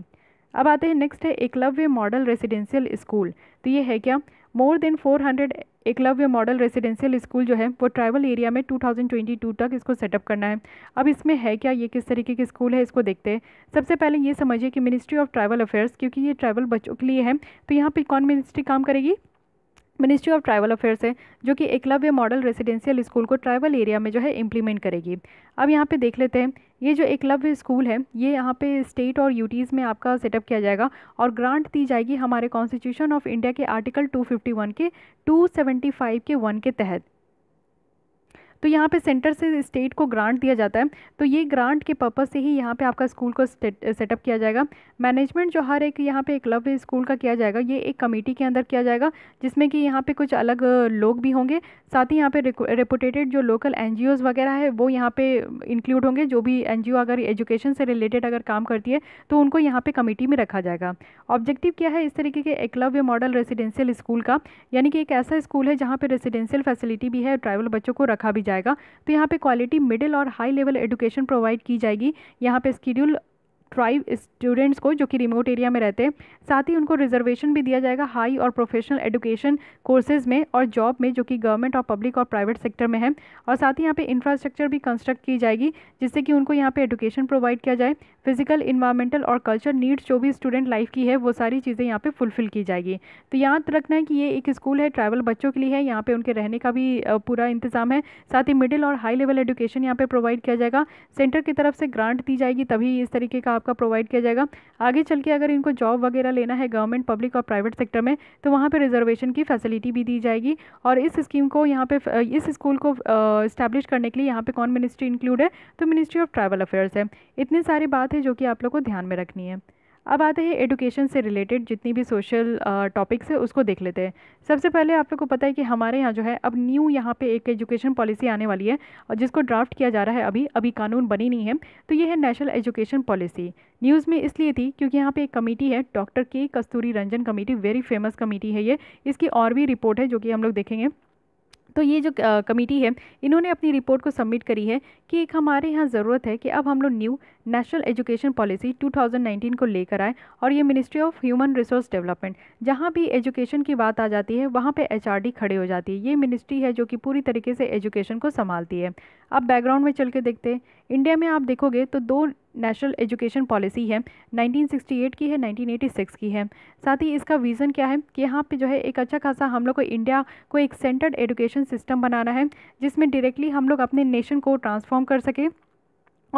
अब आते हैं नेक्स्ट है एकलव्य मॉडल रेसिडेंशियल स्कूल तो ये है क्या more than 400 Eklavya model residential school जो है वो ट्राइबल एरिया में 2022 तक इसको सेटअप करना है अब इसमें है क्या ये किस तरीके के स्कूल है इसको देखते हैं सबसे पहले ये समझिए कि मिनिस्ट्री ऑफ ट्राइबल अफेयर्स क्योंकि ये ट्राइबल बच्चों के लिए है तो यहाँ पर कौन मिनिस्ट्री काम करेगी मिनिस्ट्री ऑफ ट्राइबल अफेयर है जो कि एकलव्य मॉडल रेसिडेंशियल स्कूल को ट्राइबल एरिया में जो है इम्प्लीमेंट करेगी अब यहाँ पे देख लेते हैं ये जो एकलव्य स्कूल है ये यहाँ पे स्टेट और यूटीज़ में आपका सेटअप किया जाएगा और ग्रांट दी जाएगी हमारे कॉन्स्टिट्यूशन ऑफ इंडिया के आर्टिकल 251 के 275 के वन के तहत तो यहाँ पे सेंटर से स्टेट को ग्रांट दिया जाता है तो ये ग्रांट के पर्पज़ से ही यहाँ पे आपका स्कूल को सेटअप किया जाएगा मैनेजमेंट जो हर एक यहाँ पे एकलव्य स्कूल का किया जाएगा ये एक कमेटी के अंदर किया जाएगा जिसमें कि यहाँ पे कुछ अलग लोग भी होंगे साथ ही यहाँ पे रेपुटेटेड जो लोकल एन वगैरह है वो यहाँ पर इंक्लूड होंगे जो भी एन अगर एजुकेशन से रिलेटेड अगर काम करती है तो उनको यहाँ पे कमेटी में रखा जाएगा ऑब्जेक्टिव क्या है इस तरीके के एकलव्य मॉडल रेसिडेंशियल स्कूल का यानी कि एक ऐसा स्कूल है जहाँ पर रेसिडेंशियल फैसिलिटी भी है ट्राइबल बच्चों को रखा भी जाए जाएगा तो यहाँ पे क्वालिटी मिडिल और हाई लेवल एजुकेशन प्रोवाइड की जाएगी यहाँ पे स्कीड्यूल ट्राइब स्टूडेंट्स को जो कि रिमोट एरिया में रहते हैं साथ ही उनको रिजर्वेशन भी दिया जाएगा हाई और प्रोफेशनल एजुकेशन कोर्सेज में और जॉब में जो कि गवर्नमेंट और पब्लिक और प्राइवेट सेक्टर में है और साथ ही यहाँ पे इंफ्रास्ट्रक्चर भी कंस्ट्रक्ट की जाएगी जिससे कि उनको यहाँ पे एजुकेशन प्रोवाइड किया जाए फिजिकल इन्वायरमेंटल और कल्चर नीड्स जो भी स्टूडेंट लाइफ की है वो सारी चीज़ें यहाँ पर फुलफ़िल की जाएगी तो याद रखना है कि ये एक स्कूल है ट्रैवल बच्चों के लिए है यहाँ पर उनके रहने का भी पूरा इंतजाम है साथ ही मिडिल और हाई लेवल एजुकेशन यहाँ पर प्रोवाइड किया जाएगा सेंटर की तरफ से ग्रांट दी जाएगी तभी इस तरीके का आपका प्रोवाइड किया जाएगा आगे चल के अगर इनको जॉब वगैरह लेना है गवर्नमेंट पब्लिक और प्राइवेट सेक्टर में तो वहाँ पर रिजर्वेशन की फैसिलिटी भी दी जाएगी और इस स्कीम को यहाँ पे इस स्कूल को इस्टेब्लिश करने के लिए यहाँ पे कौन मिनिस्ट्री इंक्लूड है तो मिनिस्ट्री ऑफ ट्रैवल अफेयर्स है इतनी सारी बात है जो कि आप लोग को ध्यान में रखनी है अब आते हैं एडुकेशन से रिलेटेड जितनी भी सोशल टॉपिक्स है उसको देख लेते हैं सबसे पहले आप लोग को पता है कि हमारे यहाँ जो है अब न्यू यहाँ पे एक एजुकेशन पॉलिसी आने वाली है और जिसको ड्राफ्ट किया जा रहा है अभी अभी कानून बनी नहीं है तो ये है नेशनल एजुकेशन पॉलिसी न्यूज़ में इसलिए थी क्योंकि यहाँ पे एक कमेटी है doctor K Kasturirangan committee very famous committee है ये इसकी और भी रिपोर्ट है जो कि हम लोग देखेंगे तो ये जो कमेटी है इन्होंने अपनी रिपोर्ट को सबमिट करी है कि एक हमारे यहाँ ज़रूरत है कि अब हम लोग न्यू नेशनल एजुकेशन पॉलिसी 2019 को लेकर आए और ये ministry of human resource development जहाँ भी एजुकेशन की बात आ जाती है वहाँ पे एचआरडी खड़े हो जाती है ये मिनिस्ट्री है जो कि पूरी तरीके से एजुकेशन को संभालती है आप बैकग्राउंड में चल के देखते हैं इंडिया में आप देखोगे तो दो नेशनल एजुकेशन पॉलिसी है 1968 की है 1986 की है साथ ही इसका विज़न क्या है कि यहाँ पे जो है एक अच्छा खासा हम लोग को इंडिया को एक सेंटर्ड एजुकेशन सिस्टम बनाना है जिसमें डायरेक्टली हम लोग अपने नेशन को ट्रांसफॉर्म कर सकें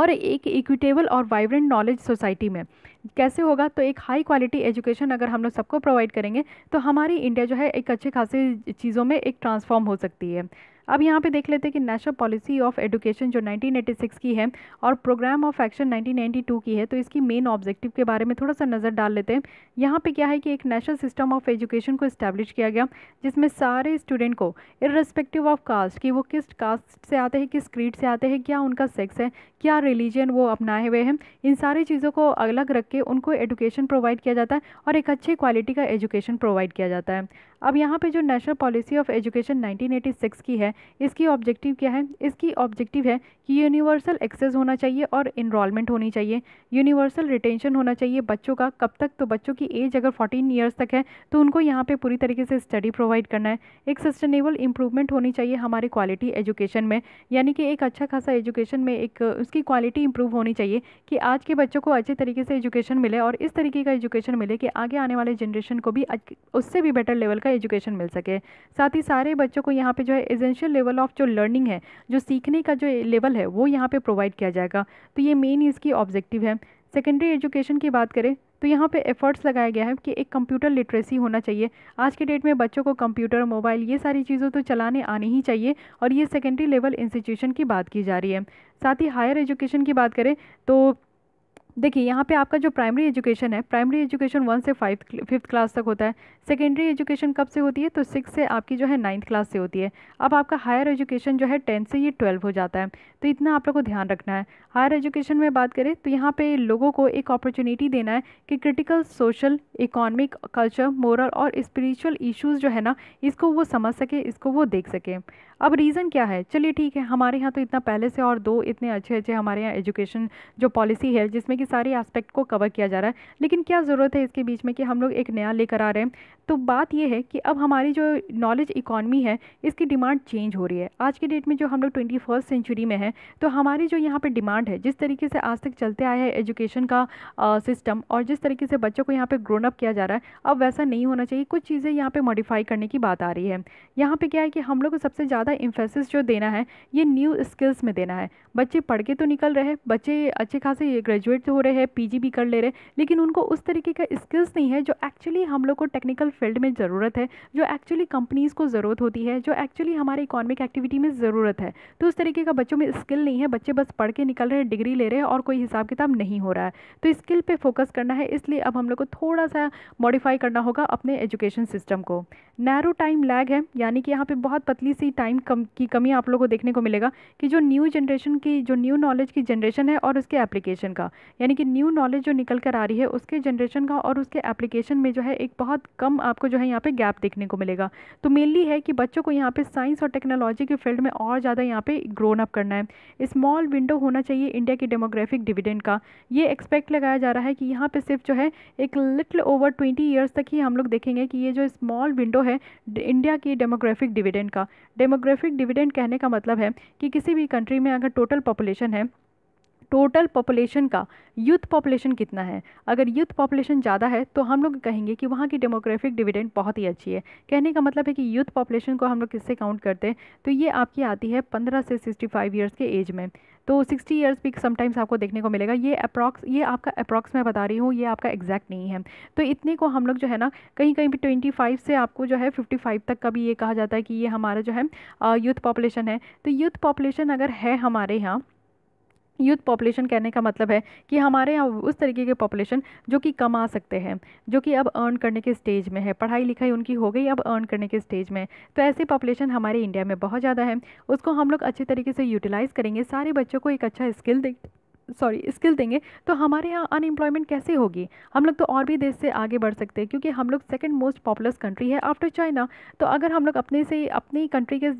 और एक इक्विटेबल और वाइब्रेंट नॉलेज सोसाइटी में कैसे होगा तो एक हाई क्वालिटी एजुकेशन अगर हम लोग सबको प्रोवाइड करेंगे तो हमारी इंडिया जो है एक अच्छे खासे चीज़ों में एक ट्रांसफॉर्म हो सकती है अब यहाँ पे देख लेते हैं कि नेशनल पॉलिसी ऑफ एजुकेशन जो 1986 की है और प्रोग्राम ऑफ एक्शन 1992 की है तो इसकी मेन ऑब्जेक्टिव के बारे में थोड़ा सा नज़र डाल लेते हैं यहाँ पे क्या है कि एक नेशनल सिस्टम ऑफ एजुकेशन को इस्टेब्लिश किया गया जिसमें सारे स्टूडेंट को इरेस्पेक्टिव ऑफ कास्ट कि वो किस कास्ट से आते हैं किस क्रीड से आते हैं क्या उनका सेक्स है क्या रिलीजन वो अपनाए हुए हैं इन सारी चीज़ों को अलग रख के उनको एजुकेशन प्रोवाइड किया जाता है और एक अच्छी क्वालिटी का एजुकेशन प्रोवाइड किया जाता है अब यहाँ पे जो नेशनल पॉलिसी ऑफ एजुकेशन 1986 की है इसकी ऑब्जेक्टिव क्या है इसकी ऑब्जेक्टिव है कि यूनिवर्सल एक्सेस होना चाहिए और इनरोलमेंट होनी चाहिए यूनिवर्सल रिटेंशन होना चाहिए बच्चों का कब तक तो बच्चों की एज अगर 14 ईयर्स तक है तो उनको यहाँ पे पूरी तरीके से स्टडी प्रोवाइड करना है एक सस्टेनेबल इंप्रूवमेंट होनी चाहिए हमारे क्वालिटी एजुकेशन में यानी कि एक अच्छा खासा एजुकेशन में एक उसकी क्वालिटी इंप्रूव होनी चाहिए कि आज के बच्चों को अच्छे तरीके से एजुकेशन मिले और इस तरीके का एजुकेशन मिले कि आगे आने वाले जनरेशन को भी उससे भी बेटर लेवल का एजुकेशन मिल सके साथ ही सारे बच्चों को यहाँ पे जो है एजेंशियल लेवल ऑफ जो लर्निंग है जो सीखने का जो लेवल है वो यहाँ पे प्रोवाइड किया जाएगा तो ये मेन इसकी ऑब्जेक्टिव है सेकेंडरी एजुकेशन की बात करें तो यहाँ पे एफर्ट्स लगाया गया है कि एक कंप्यूटर लिटरेसी होना चाहिए आज के डेट में बच्चों को कंप्यूटर मोबाइल ये सारी चीज़ों तो चलाने आनी ही चाहिए और ये सेकेंडरी लेवल इंस्टीट्यूशन की बात की जा रही है साथ ही हायर एजुकेशन की बात करें तो देखिए यहाँ पे आपका जो प्राइमरी एजुकेशन है प्राइमरी एजुकेशन वन से फाइव फिफ्थ क्लास तक होता है सेकेंडरी एजुकेशन कब से होती है तो सिक्स से आपकी जो है नाइन्थ क्लास से होती है अब आपका हायर एजुकेशन जो है टेंथ से ये ट्वेल्व हो जाता है तो इतना आप लोग को ध्यान रखना है हायर एजुकेशन में बात करें तो यहाँ पर लोगों को एक अपॉर्चुनिटी देना है कि critical social economic culture moral और स्परिचुअल इशूज़ जो है ना इसको वो समझ सके इसको वो देख सके अब रीज़न क्या है चलिए ठीक है हमारे यहाँ तो इतना पहले से और दो इतने अच्छे अच्छे हमारे यहाँ एजुकेशन जो पॉलिसी है जिसमें कि सारे एस्पेक्ट को कवर किया जा रहा है लेकिन क्या ज़रूरत है इसके बीच में कि हम लोग एक नया लेकर आ रहे हैं तो बात यह है कि अब हमारी जो नॉलेज इकॉनमी है इसकी डिमांड चेंज हो रही है आज के डेट में जो हम लोग ट्वेंटी फर्स्ट सेंचुरी में है तो हमारी जो यहाँ पर डिमांड है जिस तरीके से आज तक चलते आया है एजुकेशन का सिस्टम और जिस तरीके से बच्चों को यहाँ पर ग्रोन अप किया जा रहा है अब वैसा नहीं होना चाहिए कुछ चीज़ें यहाँ पर मॉडिफाई करने की बात आ रही है यहाँ पर क्या है कि हम लोग सबसे ज़्यादा इम्फेसिस जो देना है ये न्यू स्किल्स में देना है बच्चे पढ़ के तो निकल रहे हैं बच्चे अच्छे खासे ग्रेजुएट तो हो रहे हैं पीजी भी कर ले रहे हैं लेकिन उनको उस तरीके का स्किल्स नहीं है जो एक्चुअली हम लोग को टेक्निकल फील्ड में ज़रूरत है जो एक्चुअली कंपनीज़ को ज़रूरत होती है जो एक्चुअली हमारे इकोनॉमिक एक्टिविटी में ज़रूरत है तो उस तरीके का बच्चों में स्किल नहीं है बच्चे बस पढ़ के निकल रहे हैं डिग्री ले रहे हैं और कोई हिसाब किताब नहीं हो रहा है तो स्किल पर फोकस करना है इसलिए अब हम लोग को थोड़ा सा मॉडिफाई करना होगा अपने एजुकेशन सिस्टम को नैरो टाइम लैग है यानी कि यहाँ पर बहुत पतली सी टाइम टाइम कम की कमी आप लोगों को देखने को मिलेगा कि जो न्यू जनरेशन की जो न्यू नॉलेज की जनरेशन है और उसके एप्लीकेशन का यानी कि न्यू नॉलेज जो निकल कर आ रही है उसके जनरेशन का और उसके एप्लीकेशन में जो है एक बहुत कम आपको जो है यहाँ पर गैप देखने को मिलेगा तो मेनली है कि बच्चों को यहाँ पर साइंस और टेक्नोलॉजी के फील्ड में और ज़्यादा यहाँ पर ग्रोन अप करना है स्मॉल विंडो होना चाहिए इंडिया की डेमोग्राफिक डिविडेंड का ये एक्सपेक्ट लगाया जा रहा है कि यहाँ पर सिर्फ जो है एक लिटल ओवर ट्वेंटी ईयर्स तक ही हम लोग देखेंगे कि ये जो स्मॉल विंडो है इंडिया की डेमोग्राफिक डिविडेंड का डेमोग्राफिक डेमोग्राफिक डिविडेंड कहने का मतलब है कि किसी भी कंट्री में अगर टोटल पॉपुलेशन है टोटल पॉपुलेशन का यूथ पॉपुलेशन कितना है अगर यूथ पॉपुलेशन ज़्यादा है तो हम लोग कहेंगे कि वहाँ की डेमोग्राफिक डिविडेंड बहुत ही अच्छी है कहने का मतलब है कि यूथ पॉपुलेशन को हम लोग किससे काउंट करते हैं तो ये आपकी आती है पंद्रह से सिक्सटी फाइव ईयर्स के एज में तो सिक्सटी ईयर्स भी समटाइम्स आपको देखने को मिलेगा ये अप्रॉक्स ये आपका अप्रॉक्स मैं बता रही हूँ ये आपका एग्जैक्ट नहीं है तो इतने को हम लोग जो है ना कहीं कहीं भी ट्वेंटी फाइव से आपको जो है फिफ्टी फाइव तक का भी ये कहा जाता है कि ये हमारा जो है यूथ पॉपुलेशन है तो यूथ पॉपुलेशन अगर है हमारे यहाँ यूथ पॉपुलेशन कहने का मतलब है कि हमारे यहाँ उस तरीके के पॉपुलेशन जो कि कमा सकते हैं जो कि अब अर्न करने के स्टेज में है पढ़ाई लिखाई उनकी हो गई अब अर्न करने के स्टेज में तो ऐसे पॉपुलेशन हमारे इंडिया में बहुत ज़्यादा है उसको हम लोग अच्छे तरीके से यूटिलाइज़ करेंगे सारे बच्चों को एक अच्छा स्किल देंगे सॉरी स्किल देंगे तो हमारे यहाँ अनएम्प्लॉयमेंट कैसे होगी हम लोग तो और भी देश से आगे बढ़ सकते हैं क्योंकि हम लोग सेकेंड मोस्ट पॉपुलस कंट्री है आफ्टर चाइना तो अगर हम लोग अपने से अपनी कंट्री के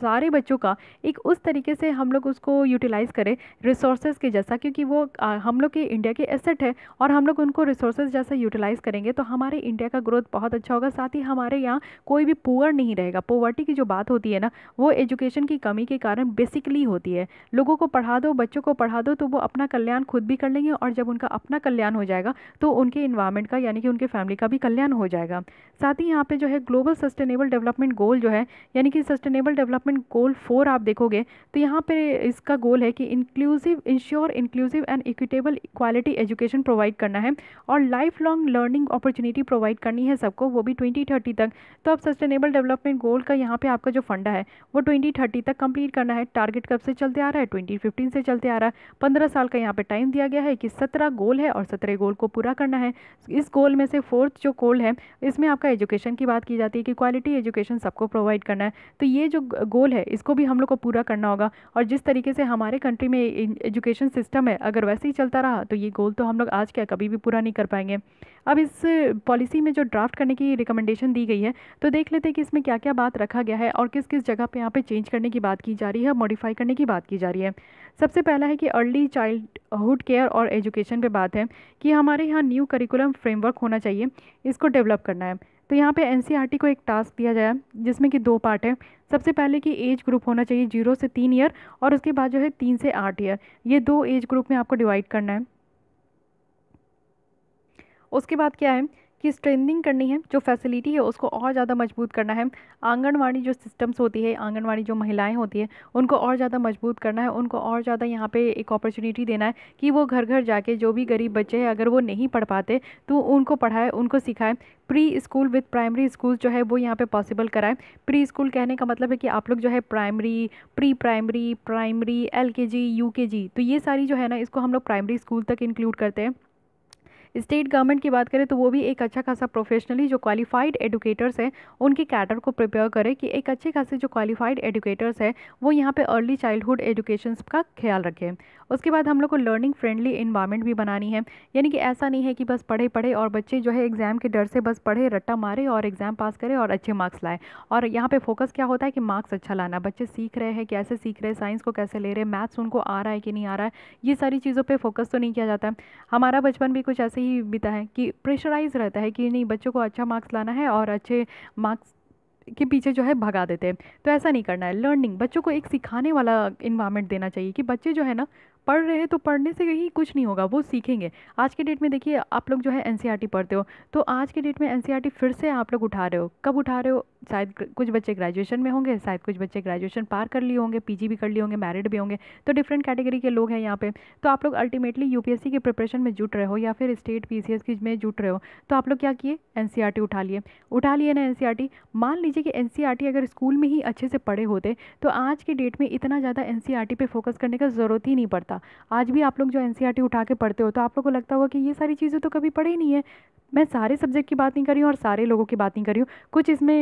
सारे बच्चों का एक उस तरीके से हम लोग उसको यूटिलाइज़ करें रिसोर्सेज के जैसा क्योंकि वो हम लोग के इंडिया के एसेट है और हम लोग उनको रिसोर्सेज जैसा यूटिलाइज़ करेंगे तो हमारे इंडिया का ग्रोथ बहुत अच्छा होगा साथ ही हमारे यहाँ कोई भी पुअर नहीं रहेगा पोवर्टी की जो बात होती है ना वो एजुकेशन की कमी के कारण बेसिकली होती है लोगों को पढ़ा दो बच्चों को पढ़ा दो तो वो अपना कल्याण खुद भी कर लेंगे और जब उनका अपना कल्याण हो जाएगा तो उनके इन्वायरमेंट का यानी कि उनके फैमिली का भी कल्याण हो जाएगा साथ ही यहाँ पे जो है ग्लोबल सस्टेनेबल डेवलपमेंट गोल जो है यानी कि सस्टेनेबल डेवलपमेंट गोल फोर आप देखोगे तो यहाँ पर इसका गोल है कि inclusive ensure inclusive and equitable quality education provide करना है और life long learning opportunity provide करनी है सबको वो भी ट्वेंटी थर्टी तक तो अब सस्टेनेबल डेवलपमेंट गोल का यहाँ पर आपका जो फंडा है वो ट्वेंटी थर्टी तक कंप्लीट करना है टारगेट कब से चलते आ रहा है ट्वेंटी फिफ्टीन से चलते आ रहा है पंद्रह साल का यहाँ पे टाइम दिया गया है कि सत्रह गोल है और सत्रह गोल को पूरा करना है इस गोल में से फोर्थ जो गोल है इसमें आपका एजुकेशन की बात की जाती है कि क्वालिटी एजुकेशन सबको प्रोवाइड करना है तो ये जो गोल है इसको भी हम लोग को पूरा करना होगा और जिस तरीके से हमारे कंट्री में एजुकेशन सिस्टम है अगर वैसे ही चलता रहा तो ये गोल तो हम लोग आज क्या कभी भी पूरा नहीं कर पाएंगे अब इस पॉलिसी में जो ड्राफ्ट करने की रिकमेंडेशन दी गई है तो देख लेते हैं कि इसमें क्या क्या बात रखा गया है और किस किस जगह पर यहाँ पर चेंज करने की बात की जा रही है मॉडिफाई करने की बात की जा रही है सबसे पहला है कि अर्ली चाइल्डहुड केयर और एजुकेशन पे बात है कि हमारे यहाँ न्यू करिकुलम फ्रेमवर्क होना चाहिए इसको डेवलप करना है तो यहाँ पे एन e को एक टास्क दिया गया जिसमें कि दो पार्ट है सबसे पहले कि एज ग्रुप होना चाहिए जीरो से तीन ईयर और उसके बाद जो है तीन से आठ ईयर ये दो एज ग्रुप में आपको डिवाइड करना है उसके बाद क्या है कि स्ट्रेंथनिंग करनी है जो फैसिलिटी है उसको और ज़्यादा मजबूत करना है आंगनवाड़ी जो सिस्टम्स होती है आंगनवाड़ी जो महिलाएं होती है उनको और ज़्यादा मजबूत करना है उनको और ज़्यादा यहाँ पे एक अपॉर्चुनिटी देना है कि वो घर घर जाके जो भी गरीब बच्चे हैं अगर वो नहीं पढ़ पाते तो उनको पढ़ाए उनको सिखाए pre school with primary school जो है वो यहाँ पे पॉसिबल कराएं प्री स्कूल कहने का मतलब है कि आप लोग जो है primary pre primary primary L K G you के जी तो ये सारी जो है ना इसको हम लोग प्राइमरी स्कूल तक इंक्लूड करते हैं स्टेट गवर्नमेंट की बात करें तो वो भी एक अच्छा खासा प्रोफेशनली जो क्वालिफाइड एडुकेटर्स हैं उनके कैडर को प्रिपेयर करें कि एक अच्छे खासे जो क्वालिफाइड एडुकेटर्स हैं वो यहाँ पे अर्ली चाइल्डहुड एजुकेशन का ख्याल रखें उसके बाद हम लोग को लर्निंग फ्रेंडली इन्वायरमेंट भी बनानी है यानी कि ऐसा नहीं है कि बस पढ़े पढ़े और बच्चे जो है एग्ज़ाम के डर से बस पढ़े रट्टा मारे और एग्ज़ाम पास करें और अच्छे मार्क्स लाए और यहाँ पर फोकस क्या होता है कि मार्क्स अच्छा लाना बच्चे सीख रहे हैं कैसे सीख रहे हैं साइंस को कैसे ले रहे हैं मैथ्स उनको आ रहा है कि नहीं आ रहा है ये सारी चीज़ों पर फोकस तो नहीं किया जाता है हमारा बचपन भी कुछ ऐसे ही बिता है कि प्रेशराइज रहता है कि नहीं बच्चों को अच्छा मार्क्स लाना है और अच्छे मार्क्स के पीछे जो है भगा देते हैं तो ऐसा नहीं करना है लर्निंग बच्चों को एक सिखाने वाला इन्वायरमेंट देना चाहिए कि बच्चे जो है ना पढ़ रहे हैं तो पढ़ने से ही कुछ नहीं होगा वो सीखेंगे आज के डेट में देखिए आप लोग जो है एन e पढ़ते हो तो आज के डेट में एन e फिर से आप लोग उठा रहे हो कब उठा रहे हो शायद कुछ बच्चे ग्रेजुएशन में होंगे शायद कुछ बच्चे ग्रेजुएशन पार कर लिए होंगे पीजी भी कर लिए होंगे मैरिड भी होंगे तो डिफरेंट कैटेगरी के लोग हैं यहाँ पे तो आप लोग अल्टीमेटली यूपीएससी के प्रिपरेशन में जुट रहे हो या फिर स्टेट पीसीएस की में जुट रहे हो तो आप लोग क्या किए एनसीईआरटी e उठा लिए उठा लिए ना एन मान लीजिए कि एन अगर स्कूल में ही अच्छे से पढ़े होते तो आज के डेट में इतना ज़्यादा एन पे फोकस करने का ज़रूरत ही नहीं पड़ता होगा आज भी आप लोग जो एन e उठा के पढ़ते हो तो आप लोग को लगता होगा कि ये सारी चीज़ें तो कभी पढ़े ही नहीं है मैं सारे सब्जेक्ट की बात नहीं कर रही हूँ और सारे लोगों की बात नहीं कर रही हूँ कुछ इसमें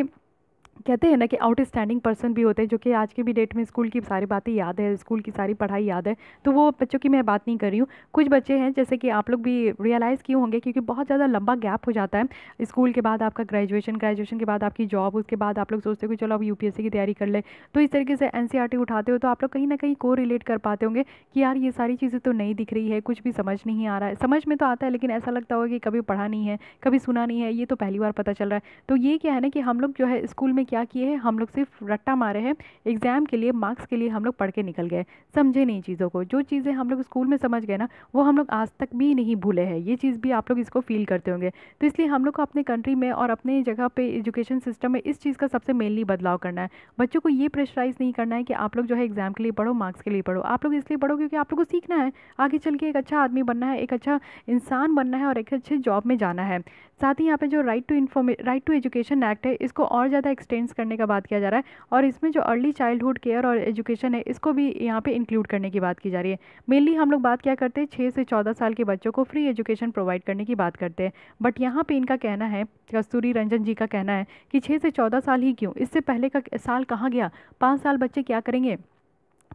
कहते हैं ना कि आउट स्टैंडिंग पर्सन भी होते हैं जो कि आज के भी डेट में स्कूल की सारी बातें याद है स्कूल की सारी पढ़ाई याद है तो वो बच्चों की मैं बात नहीं कर रही हूँ कुछ बच्चे हैं जैसे कि आप लोग भी रियलाइज़ किए होंगे क्योंकि बहुत ज़्यादा लंबा गैप हो जाता है स्कूल के बाद आपका ग्रेजुएशन ग्रेजुएशन के बाद आपकी जॉब उसके बाद आप लोग सोचते हो कि चलो अब यू की तैयारी कर ले तो इस तरीके से एन e उठाते हो तो आप लोग कहीं ना कहीं को रिलेट कर पाते होंगे कि यार ये सारी चीज़ें तो नहीं दिख रही है कुछ भी समझ नहीं आ रहा है समझ में तो आता है लेकिन ऐसा लगता होगा कि कभी पढ़ा नहीं है कभी सुना नहीं है ये तो पहली बार पता चल रहा है तो ये क्या है ना कि हम लोग जो है स्कूल में क्या किए हैं हम लोग सिर्फ रट्टा मारे हैं एग्ज़ाम के लिए मार्क्स के लिए हम लोग पढ़ के निकल गए समझे नहीं चीज़ों को जो चीज़ें हम लोग स्कूल में समझ गए ना वो हम लोग आज तक भी नहीं भूले हैं ये चीज़ भी आप लोग इसको फील करते होंगे तो इसलिए हम लोग को अपने कंट्री में और अपने जगह पर एजुकेशन सिस्टम में इस चीज़ का सबसे मेनली बदलाव करना है बच्चों को ये प्रेशराइज़ नहीं करना है कि आप लोग जो है एग्ज़ाम के लिए पढ़ो मार्क्स के लिए पढ़ो आप लोग इसलिए पढ़ो क्योंकि आप लोग को सीखना है आगे चल के एक अच्छा आदमी बनना है एक अच्छा इंसान बनना है और एक अच्छे जॉब में जाना है साथ ही यहाँ पे जो right to inform right to education act है इसको और ज़्यादा एक्सटेंड मेंटेन्स करने का बात किया जा रहा है और इसमें जो अर्ली चाइल्डहुड केयर और एजुकेशन है इसको भी यहाँ पे इंक्लूड करने की बात की जा रही है मेनली हम लोग बात क्या करते हैं छः से चौदह साल के बच्चों को फ्री एजुकेशन प्रोवाइड करने की बात करते हैं बट यहाँ पर इनका कहना है कस्तूरी रंजन जी का कहना है कि छः से चौदह साल ही क्यों इससे पहले का साल कहाँ गया पाँच साल बच्चे क्या करेंगे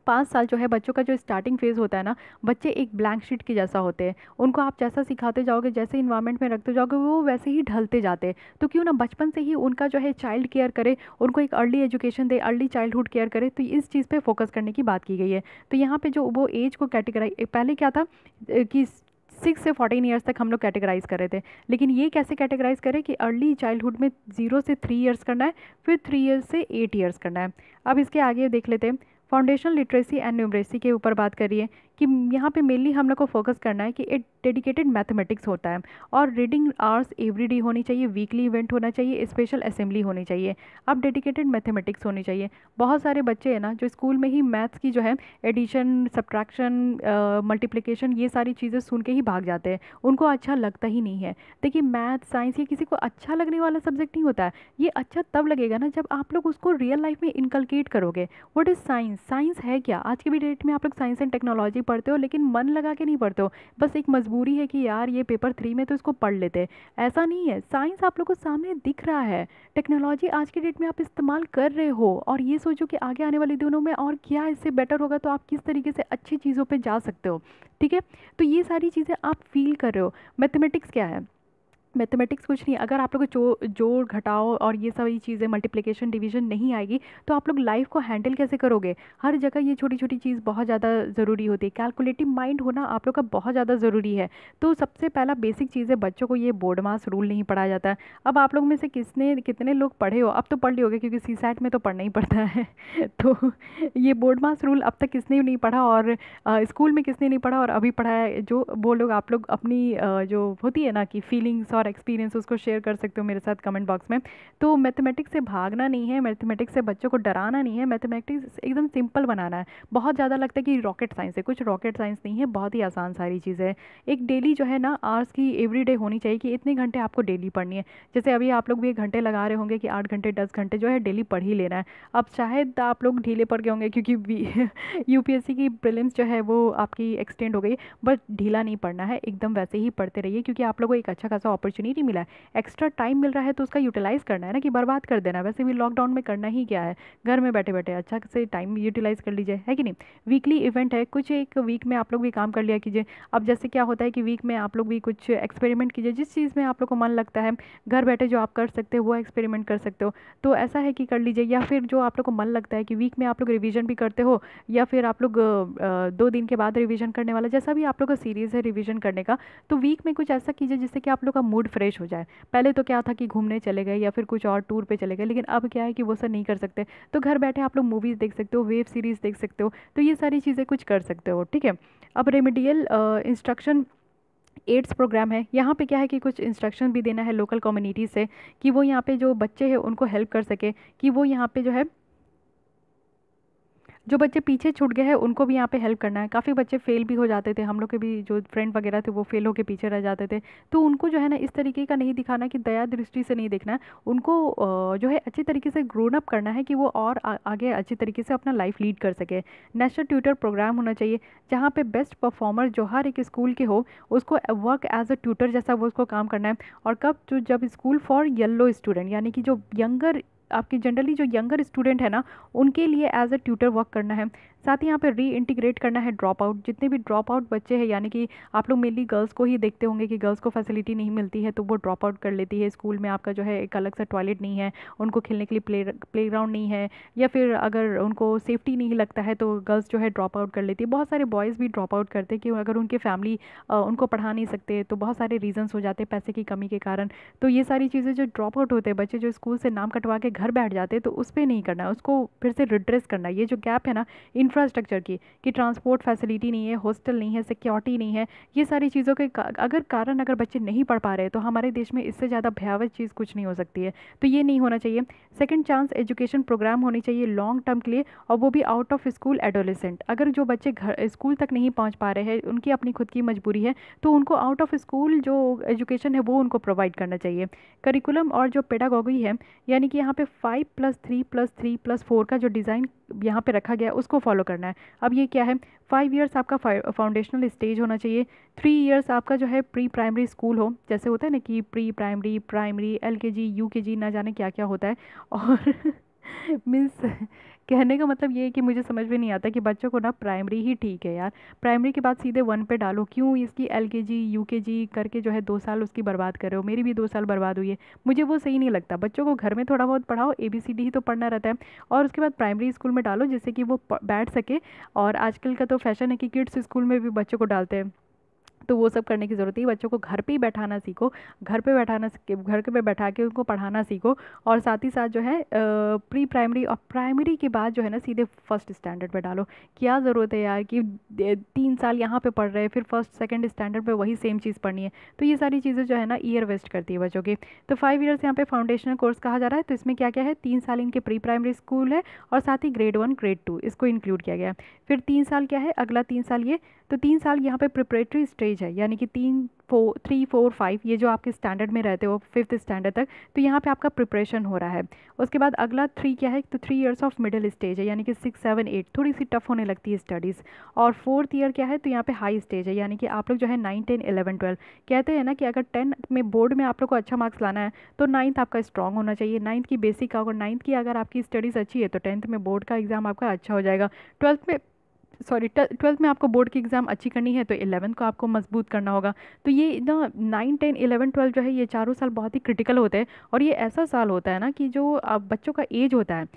पाँच साल जो है बच्चों का जो स्टार्टिंग फेज़ होता है ना बच्चे एक ब्लैंक शीट के जैसा होते हैं उनको आप जैसा सिखाते जाओगे जैसे इन्वायरमेंट में रखते जाओगे वो वैसे ही ढलते जाते हैं तो क्यों ना बचपन से ही उनका जो है चाइल्ड केयर करे उनको एक अर्ली एजुकेशन दे अर्ली चाइल्डहुड केयर करे तो इस चीज़ पर फोकस करने की बात की गई है तो यहाँ पर जो वो एज को कैटेगराइज पहले क्या था कि सिक्स से फोर्टीन ईयर्स तक हम लोग कैटेगराइज कर रहे थे लेकिन ये कैसे कैटेगराइज करें कि अर्ली चाइल्डहुड में ज़ीरो से थ्री ईयर्स करना है फिर थ्री ईयर्स से एट ईयर्स करना है अब इसके आगे देख लेते हैं फाउंडेशन लिटरेसी एंड न्यूमरेसी के ऊपर बात करिए कि यहाँ पे मेनली हम लोग को फोकस करना है कि एक डेडिकेटेड मैथमेटिक्स होता है और रीडिंग आवर्स एवरी डे होनी चाहिए वीकली इवेंट होना चाहिए स्पेशल असेंबली होनी चाहिए अब डेडिकेटेड मैथमेटिक्स होनी चाहिए बहुत सारे बच्चे हैं ना जो स्कूल में ही मैथ्स की जो है एडिशन सब्ट्रैक्शन मल्टीप्लीकेशन ये सारी चीज़ें सुन के ही भाग जाते हैं उनको अच्छा लगता ही नहीं है देखिए मैथ साइंस ये किसी को अच्छा लगने वाला सब्जेक्ट नहीं होता है ये अच्छा तब लगेगा ना जब आप लोग उसको रियल लाइफ में इनकलकेट करोगे वट इज़ साइंस साइंस है क्या आज के भी डेट में आप लोग साइंस एंड टेक्नोलॉजी पढ़ते हो लेकिन मन लगा के नहीं पढ़ते हो बस एक मजबूरी है कि यार ये पेपर थ्री में तो इसको पढ़ लेते ऐसा नहीं है साइंस आप लोग को सामने दिख रहा है टेक्नोलॉजी आज के डेट में आप इस्तेमाल कर रहे हो और ये सोचो कि आगे आने वाले दिनों में और क्या इससे बेटर होगा तो आप किस तरीके से अच्छी चीज़ों पर जा सकते हो ठीक है तो ये सारी चीज़ें आप फील कर रहे हो मैथमेटिक्स क्या है मैथमेटिक्स कुछ नहीं अगर आप लोग जो जोड़ घटाओ और ये सारी चीज़ें मल्टीप्लिकेशन डिवीजन नहीं आएगी तो आप लोग लाइफ को हैंडल कैसे करोगे हर जगह ये छोटी छोटी चीज़ बहुत ज़्यादा ज़रूरी होती है कैलकुलेटिव माइंड होना आप लोग का बहुत ज़्यादा ज़रूरी है तो सबसे पहला बेसिक चीज़ है बच्चों को ये बोर्ड मास रूल नहीं पढ़ाया जाता अब आप लोग में से किसने कितने लोग पढ़े हो अब तो पढ़ लिये क्योंकि सी सैट में तो पढ़ना ही पड़ता है <laughs> तो ये बोर्ड मास रूल अब तक किसने नहीं पढ़ा और स्कूल में किसने नहीं पढ़ा और अभी पढ़ाया जो वो लोग आप लोग अपनी जो होती है ना कि फीलिंग्स और और एक्सपीरियंस उसको शेयर कर सकते हो मेरे साथ कमेंट बॉक्स में तो मैथमेटिक्स से भागना नहीं है मैथमेटिक्स से बच्चों को डराना नहीं है मैथमेटिक्स एकदम सिंपल बनाना है बहुत ज़्यादा लगता है कि रॉकेट साइंस है कुछ रॉकेट साइंस नहीं है बहुत ही आसान सारी चीज़ है एक डेली जो है ना आर्स की एवरी डे होनी चाहिए कि इतने घंटे आपको डेली पढ़नी है जैसे अभी आप लोग भी घंटे लगा रहे होंगे कि आठ घंटे दस घंटे जो है डेली पढ़ ही लेना है अब शायद आप लोग ढीले पड़ गए होंगे क्योंकि यूपीएससी <laughs> की प्रिलिम्स जो है वो आपकी एक्सटेंड हो गई बट ढीला नहीं पढ़ना है एकदम वैसे ही पढ़ते रहिए क्योंकि आप लोगों को एक अच्छा खासा अपॉर्चुनिटी मिला है एक्स्ट्रा टाइम मिल रहा है तो उसका यूटिलाइज़ करना है ना कि बर्बाद कर देना वैसे भी लॉकडाउन में करना ही क्या है घर में बैठे बैठे अच्छा से टाइम यूटिलाइज़ कर लीजिए है कि नहीं वीकली इवेंट है कुछ एक वीक में आप लोग भी काम कर लिया कीजिए अब जैसे क्या होता है कि वीक में आप लोग भी कुछ एक्सपेरिमेंट कीजिए जिस चीज़ में आप लोग को मन लगता है घर बैठे जो आप कर सकते हो वो एक्सपेरिमेंट कर सकते हो तो ऐसा है कि कर लीजिए या फिर जो आप लोग को मन लगता है कि वीक में आप लोग रिविज़न भी करते हो या फिर आप लोग दो दिन के बाद रिविज़न करने वाला जैसा भी आप लोग का सीरीज़ है रिविज़न करने का तो वीक में कुछ ऐसा कीजिए जिससे कि आप लोग का मूड मूड फ्रेश हो जाए पहले तो क्या था कि घूमने चले गए या फिर कुछ और टूर पे चले गए लेकिन अब क्या है कि वो सब नहीं कर सकते तो घर बैठे आप लोग मूवीज़ देख सकते हो वेब सीरीज़ देख सकते हो तो ये सारी चीज़ें कुछ कर सकते हो ठीक है अब रेमिडियल इंस्ट्रक्शन एड्स प्रोग्राम है यहाँ पे क्या है कि कुछ इंस्ट्रक्शन भी देना है लोकल कम्युनिटी से कि वो यहाँ पे जो बच्चे हैं उनको हेल्प कर सके कि वो यहाँ पे जो है जो बच्चे पीछे छूट गए हैं उनको भी यहाँ पे हेल्प करना है काफ़ी बच्चे फ़ेल भी हो जाते थे हम लोग के भी जो फ्रेंड वगैरह थे वो फेल होकर पीछे रह जाते थे तो उनको जो है ना इस तरीके का नहीं दिखाना कि दया दृष्टि से नहीं देखना है उनको जो है अच्छे तरीके से ग्रोन अप करना है कि वो और आगे अच्छे तरीके से अपना लाइफ लीड कर सके नेशनल ट्यूटर प्रोग्राम होना चाहिए जहाँ पर बेस्ट परफॉर्मर जो हर एक स्कूल के हो उसको वर्क एज अ ट्यूटर जैसा वो उसको काम करना है और कब जो जब स्कूल फॉर येल्लो स्टूडेंट यानी कि जो यंगर आपके जनरली जो यंगर स्टूडेंट है ना उनके लिए एज अ ट्यूटर वर्क करना है साथ ही यहाँ पे री इंटीग्रेट करना है ड्रॉप आउट जितने भी ड्रॉप आउट बच्चे हैं यानी कि आप लोग मेनली गर्ल्स को ही देखते होंगे कि गर्ल्स को फैसिलिटी नहीं मिलती है तो वो ड्रॉप आउट कर लेती है स्कूल में आपका जो है एक अलग सा टॉयलेट नहीं है उनको खेलने के लिए प्ले प्ले ग्राउंड नहीं है या फिर अगर उनको सेफ्टी नहीं लगता है तो गर्ल्स जो है ड्रॉप आउट कर लेती है बहुत सारे बॉयज़ भी ड्रॉप आउट करते हैं कि अगर उनके फैमिली उनको पढ़ा नहीं सकते तो बहुत सारे रीज़न्स हो जाते हैं पैसे की कमी के कारण तो ये सारी चीज़ें जो ड्रॉप आउट होते हैं बच्चे जो स्कूल से नाम कटवा के घर बैठ जाते हैं तो उस पर नहीं करना है उसको फिर से रिड्रेस करना है ये जो गैप है ना इन इंफ्रास्ट्रक्चर की कि ट्रांसपोर्ट फैसिलिटी नहीं है हॉस्टल नहीं है सिक्योरिटी नहीं है ये सारी चीज़ों के अगर कारण अगर बच्चे नहीं पढ़ पा रहे तो हमारे देश में इससे ज़्यादा भयावह चीज़ कुछ नहीं हो सकती है तो ये नहीं होना चाहिए सेकेंड चांस एजुकेशन प्रोग्राम होनी चाहिए लॉन्ग टर्म के लिए और वो भी आउट ऑफ स्कूल एडोलिसेंट अगर जो बच्चे घर स्कूल तक नहीं पहुँच पा रहे हैं उनकी अपनी खुद की मजबूरी है तो उनको आउट ऑफ स्कूल जो एजुकेशन है वो उनको प्रोवाइड करना चाहिए करिकुलम और जो पेडागॉगी है यानी कि यहाँ पे five plus three plus three plus four का जो डिज़ाइन यहाँ पे रखा गया उसको फॉलो फॉलो करना है अब ये क्या है फाइव ईयर्स आपका फाउंडेशनल स्टेज होना चाहिए थ्री ईयर्स आपका जो है प्री प्राइमरी स्कूल हो जैसे होता है ना कि pre primary primary L K G you के जी ना जाने क्या क्या होता है और मीन्स <laughs> कहने का मतलब ये है कि मुझे समझ में नहीं आता कि बच्चों को ना प्राइमरी ही ठीक है यार प्राइमरी के बाद सीधे वन पे डालो क्यों इसकी एल के जी यू के जी करके जो है दो साल उसकी बर्बाद कर रहे हो मेरी भी दो साल बर्बाद हुई है मुझे वो सही नहीं लगता बच्चों को घर में थोड़ा बहुत पढ़ाओ ए बी सी डी ही तो पढ़ना रहता है और उसके बाद प्राइमरी स्कूल में डालो जिससे कि वो बैठ सके और आजकल का तो फैशन है कि किड्स स्कूल में भी बच्चों को डालते हैं तो वो सब करने की ज़रूरत है बच्चों को घर पे ही बैठाना सीखो घर पे बैठाना घर पे बैठा के उनको पढ़ाना सीखो और साथ ही साथ जो है प्री प्राइमरी और प्राइमरी के बाद जो है ना सीधे फर्स्ट स्टैंडर्ड पे डालो क्या ज़रूरत है यार कि तीन साल यहाँ पे पढ़ रहे हैं फिर फर्स्ट सेकेंड स्टैंडर्ड पर वही सेम चीज़ पढ़नी है तो ये सारी चीज़ें जो है ना ईयर वेस्ट करती है बच्चों की तो फाइव ईयर्स यहाँ पर फाउंडेशनल कोर्स कहा जा रहा है तो इसमें क्या क्या है तीन साल इनके प्री प्राइमरी स्कूल है और साथ ही ग्रेड वन ग्रेड टू इसको इंक्लूड किया गया फिर तीन साल क्या है अगला तीन साल ये तो तीन साल यहाँ पर प्रिपरेटरी स्टेज एवरेज है यानी कि तीन फोर थ्री फोर फाइव ये जो आपके स्टैंडर्ड में रहते हो फिफ्थ स्टैंडर्ड तक तो यहाँ पे आपका प्रिपरेशन हो रहा है उसके बाद अगला थ्री क्या है तो three years of middle stage है यानी कि सिक्स सेवन एट थोड़ी सी टफ होने लगती है स्टडीज़ और फोर्थ ईयर क्या है तो यहाँ पे हाई स्टेज है यानी कि आप लोग जो है नाइन टेन एलेवन ट्वेल्व कहते हैं ना कि अगर टेन में बोर्ड में आप लोग को अच्छा मार्क्स लाना है तो नाइन्थ आपका स्ट्रॉग होना चाहिए नाइन्थ की बेसिक अगर नाइन्थ की अगर आपकी स्टडीज़ अच्छी है तो टेंथ में बोर्ड का एग्ज़ाम आपका अच्छा हो जाएगा ट्वेल्थ में सॉरी ट्वेल्थ में आपको बोर्ड की एग्ज़ाम अच्छी करनी है तो इलेवन को आपको मजबूत करना होगा तो ये ना नाइन टेन इलेवन ट्वेल्व जो है ये चारों साल बहुत ही क्रिटिकल होते हैं और ये ऐसा साल होता है ना कि जो बच्चों का एज होता है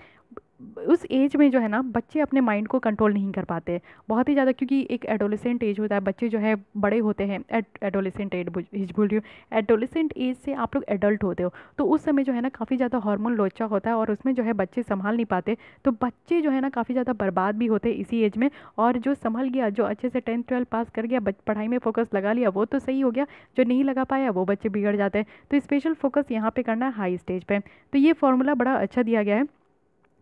उस एज में जो है ना बच्चे अपने माइंड को कंट्रोल नहीं कर पाते बहुत ही ज़्यादा क्योंकि एक एडोलिसेंट एज होता है बच्चे जो है बड़े होते हैं एडोलिसेंट एज बोल रही हूँ एडोलिसेंट एज से आप लोग एडल्ट होते हो तो उस समय जो है ना काफ़ी ज़्यादा हार्मोन लोचा होता है और उसमें जो है बच्चे संभाल नहीं पाते तो बच्चे जो है ना काफ़ी ज़्यादा बर्बाद भी होते इसी एज में और जो संभल गया जो अच्छे से टेंथ ट्वेल्थ पास कर गया पढ़ाई में फोकस लगा लिया वो तो सही हो गया जो नहीं लगा पाया वो बच्चे बिगड़ जाते हैं तो स्पेशल फोकस यहाँ पर करना है हाई स्टेज पर तो ये फॉर्मूला बड़ा अच्छा दिया गया है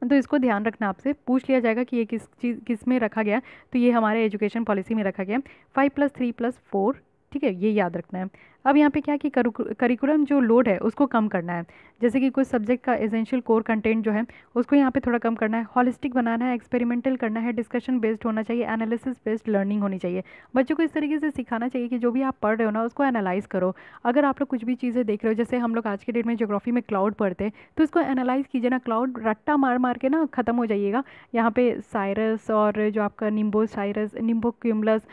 तो इसको ध्यान रखना आपसे पूछ लिया जाएगा कि ये किस चीज़ किस में रखा गया तो ये हमारे एजुकेशन पॉलिसी में रखा गया five plus three plus four ठीक है ये याद रखना है अब यहाँ पे क्या कि करिकुलम जो लोड है उसको कम करना है जैसे कि कुछ सब्जेक्ट का एसेंशियल कोर कंटेंट जो है उसको यहाँ पे थोड़ा कम करना है हॉलिस्टिक बनाना है एक्सपेरिमेंटल करना है डिस्कशन बेस्ड होना चाहिए एनालिसिस बेस्ड लर्निंग होनी चाहिए बच्चों को इस तरीके से सिखाना चाहिए कि जो भी आप पढ़ रहे हो ना उसको एनालाइज़ करो अगर आप लोग कुछ भी चीज़ें देख रहे हो जैसे हम लोग आज के डेट में जोग्राफी में क्लाउड पढ़ते हैं तो इसको एनालाइज़ कीजिए ना क्लाउड रट्टा मार मार के ना ख़त्म हो जाइएगा यहाँ पर साइरस और जो आपका निम्बो साइरस निम्बो क्यूमलस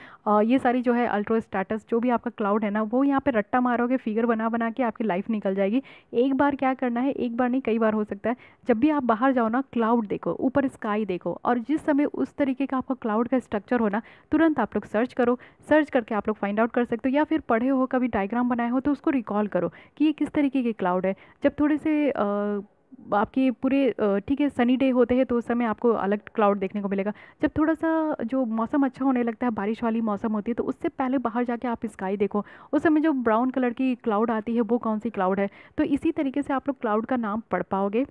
ये सारी जो है अल्ट्रोस्टाटस जो भी आपका क्लाउड है ना वो यहाँ पर रट्टा मारोगे फिगर बना बना के आपकी लाइफ निकल जाएगी एक बार क्या करना है एक बार नहीं कई बार हो सकता है जब भी आप बाहर जाओ ना क्लाउड देखो ऊपर स्काई देखो और जिस समय उस तरीके का आपका क्लाउड का स्ट्रक्चर होना तुरंत आप लोग सर्च करो सर्च करके आप लोग फाइंड आउट कर सकते हो या फिर पढ़े हो कभी डायग्राम बनाए हो तो उसको रिकॉल करो कि ये किस तरीके के क्लाउड है जब थोड़े से आ, आपके पूरे ठीक है सनी डे होते हैं तो उस समय आपको अलग क्लाउड देखने को मिलेगा जब थोड़ा सा जो मौसम अच्छा होने लगता है बारिश वाली मौसम होती है तो उससे पहले बाहर जाके आप स्काई देखो उस समय जो ब्राउन कलर की क्लाउड आती है वो कौन सी क्लाउड है तो इसी तरीके से आप लोग क्लाउड का नाम पढ़ पाओगे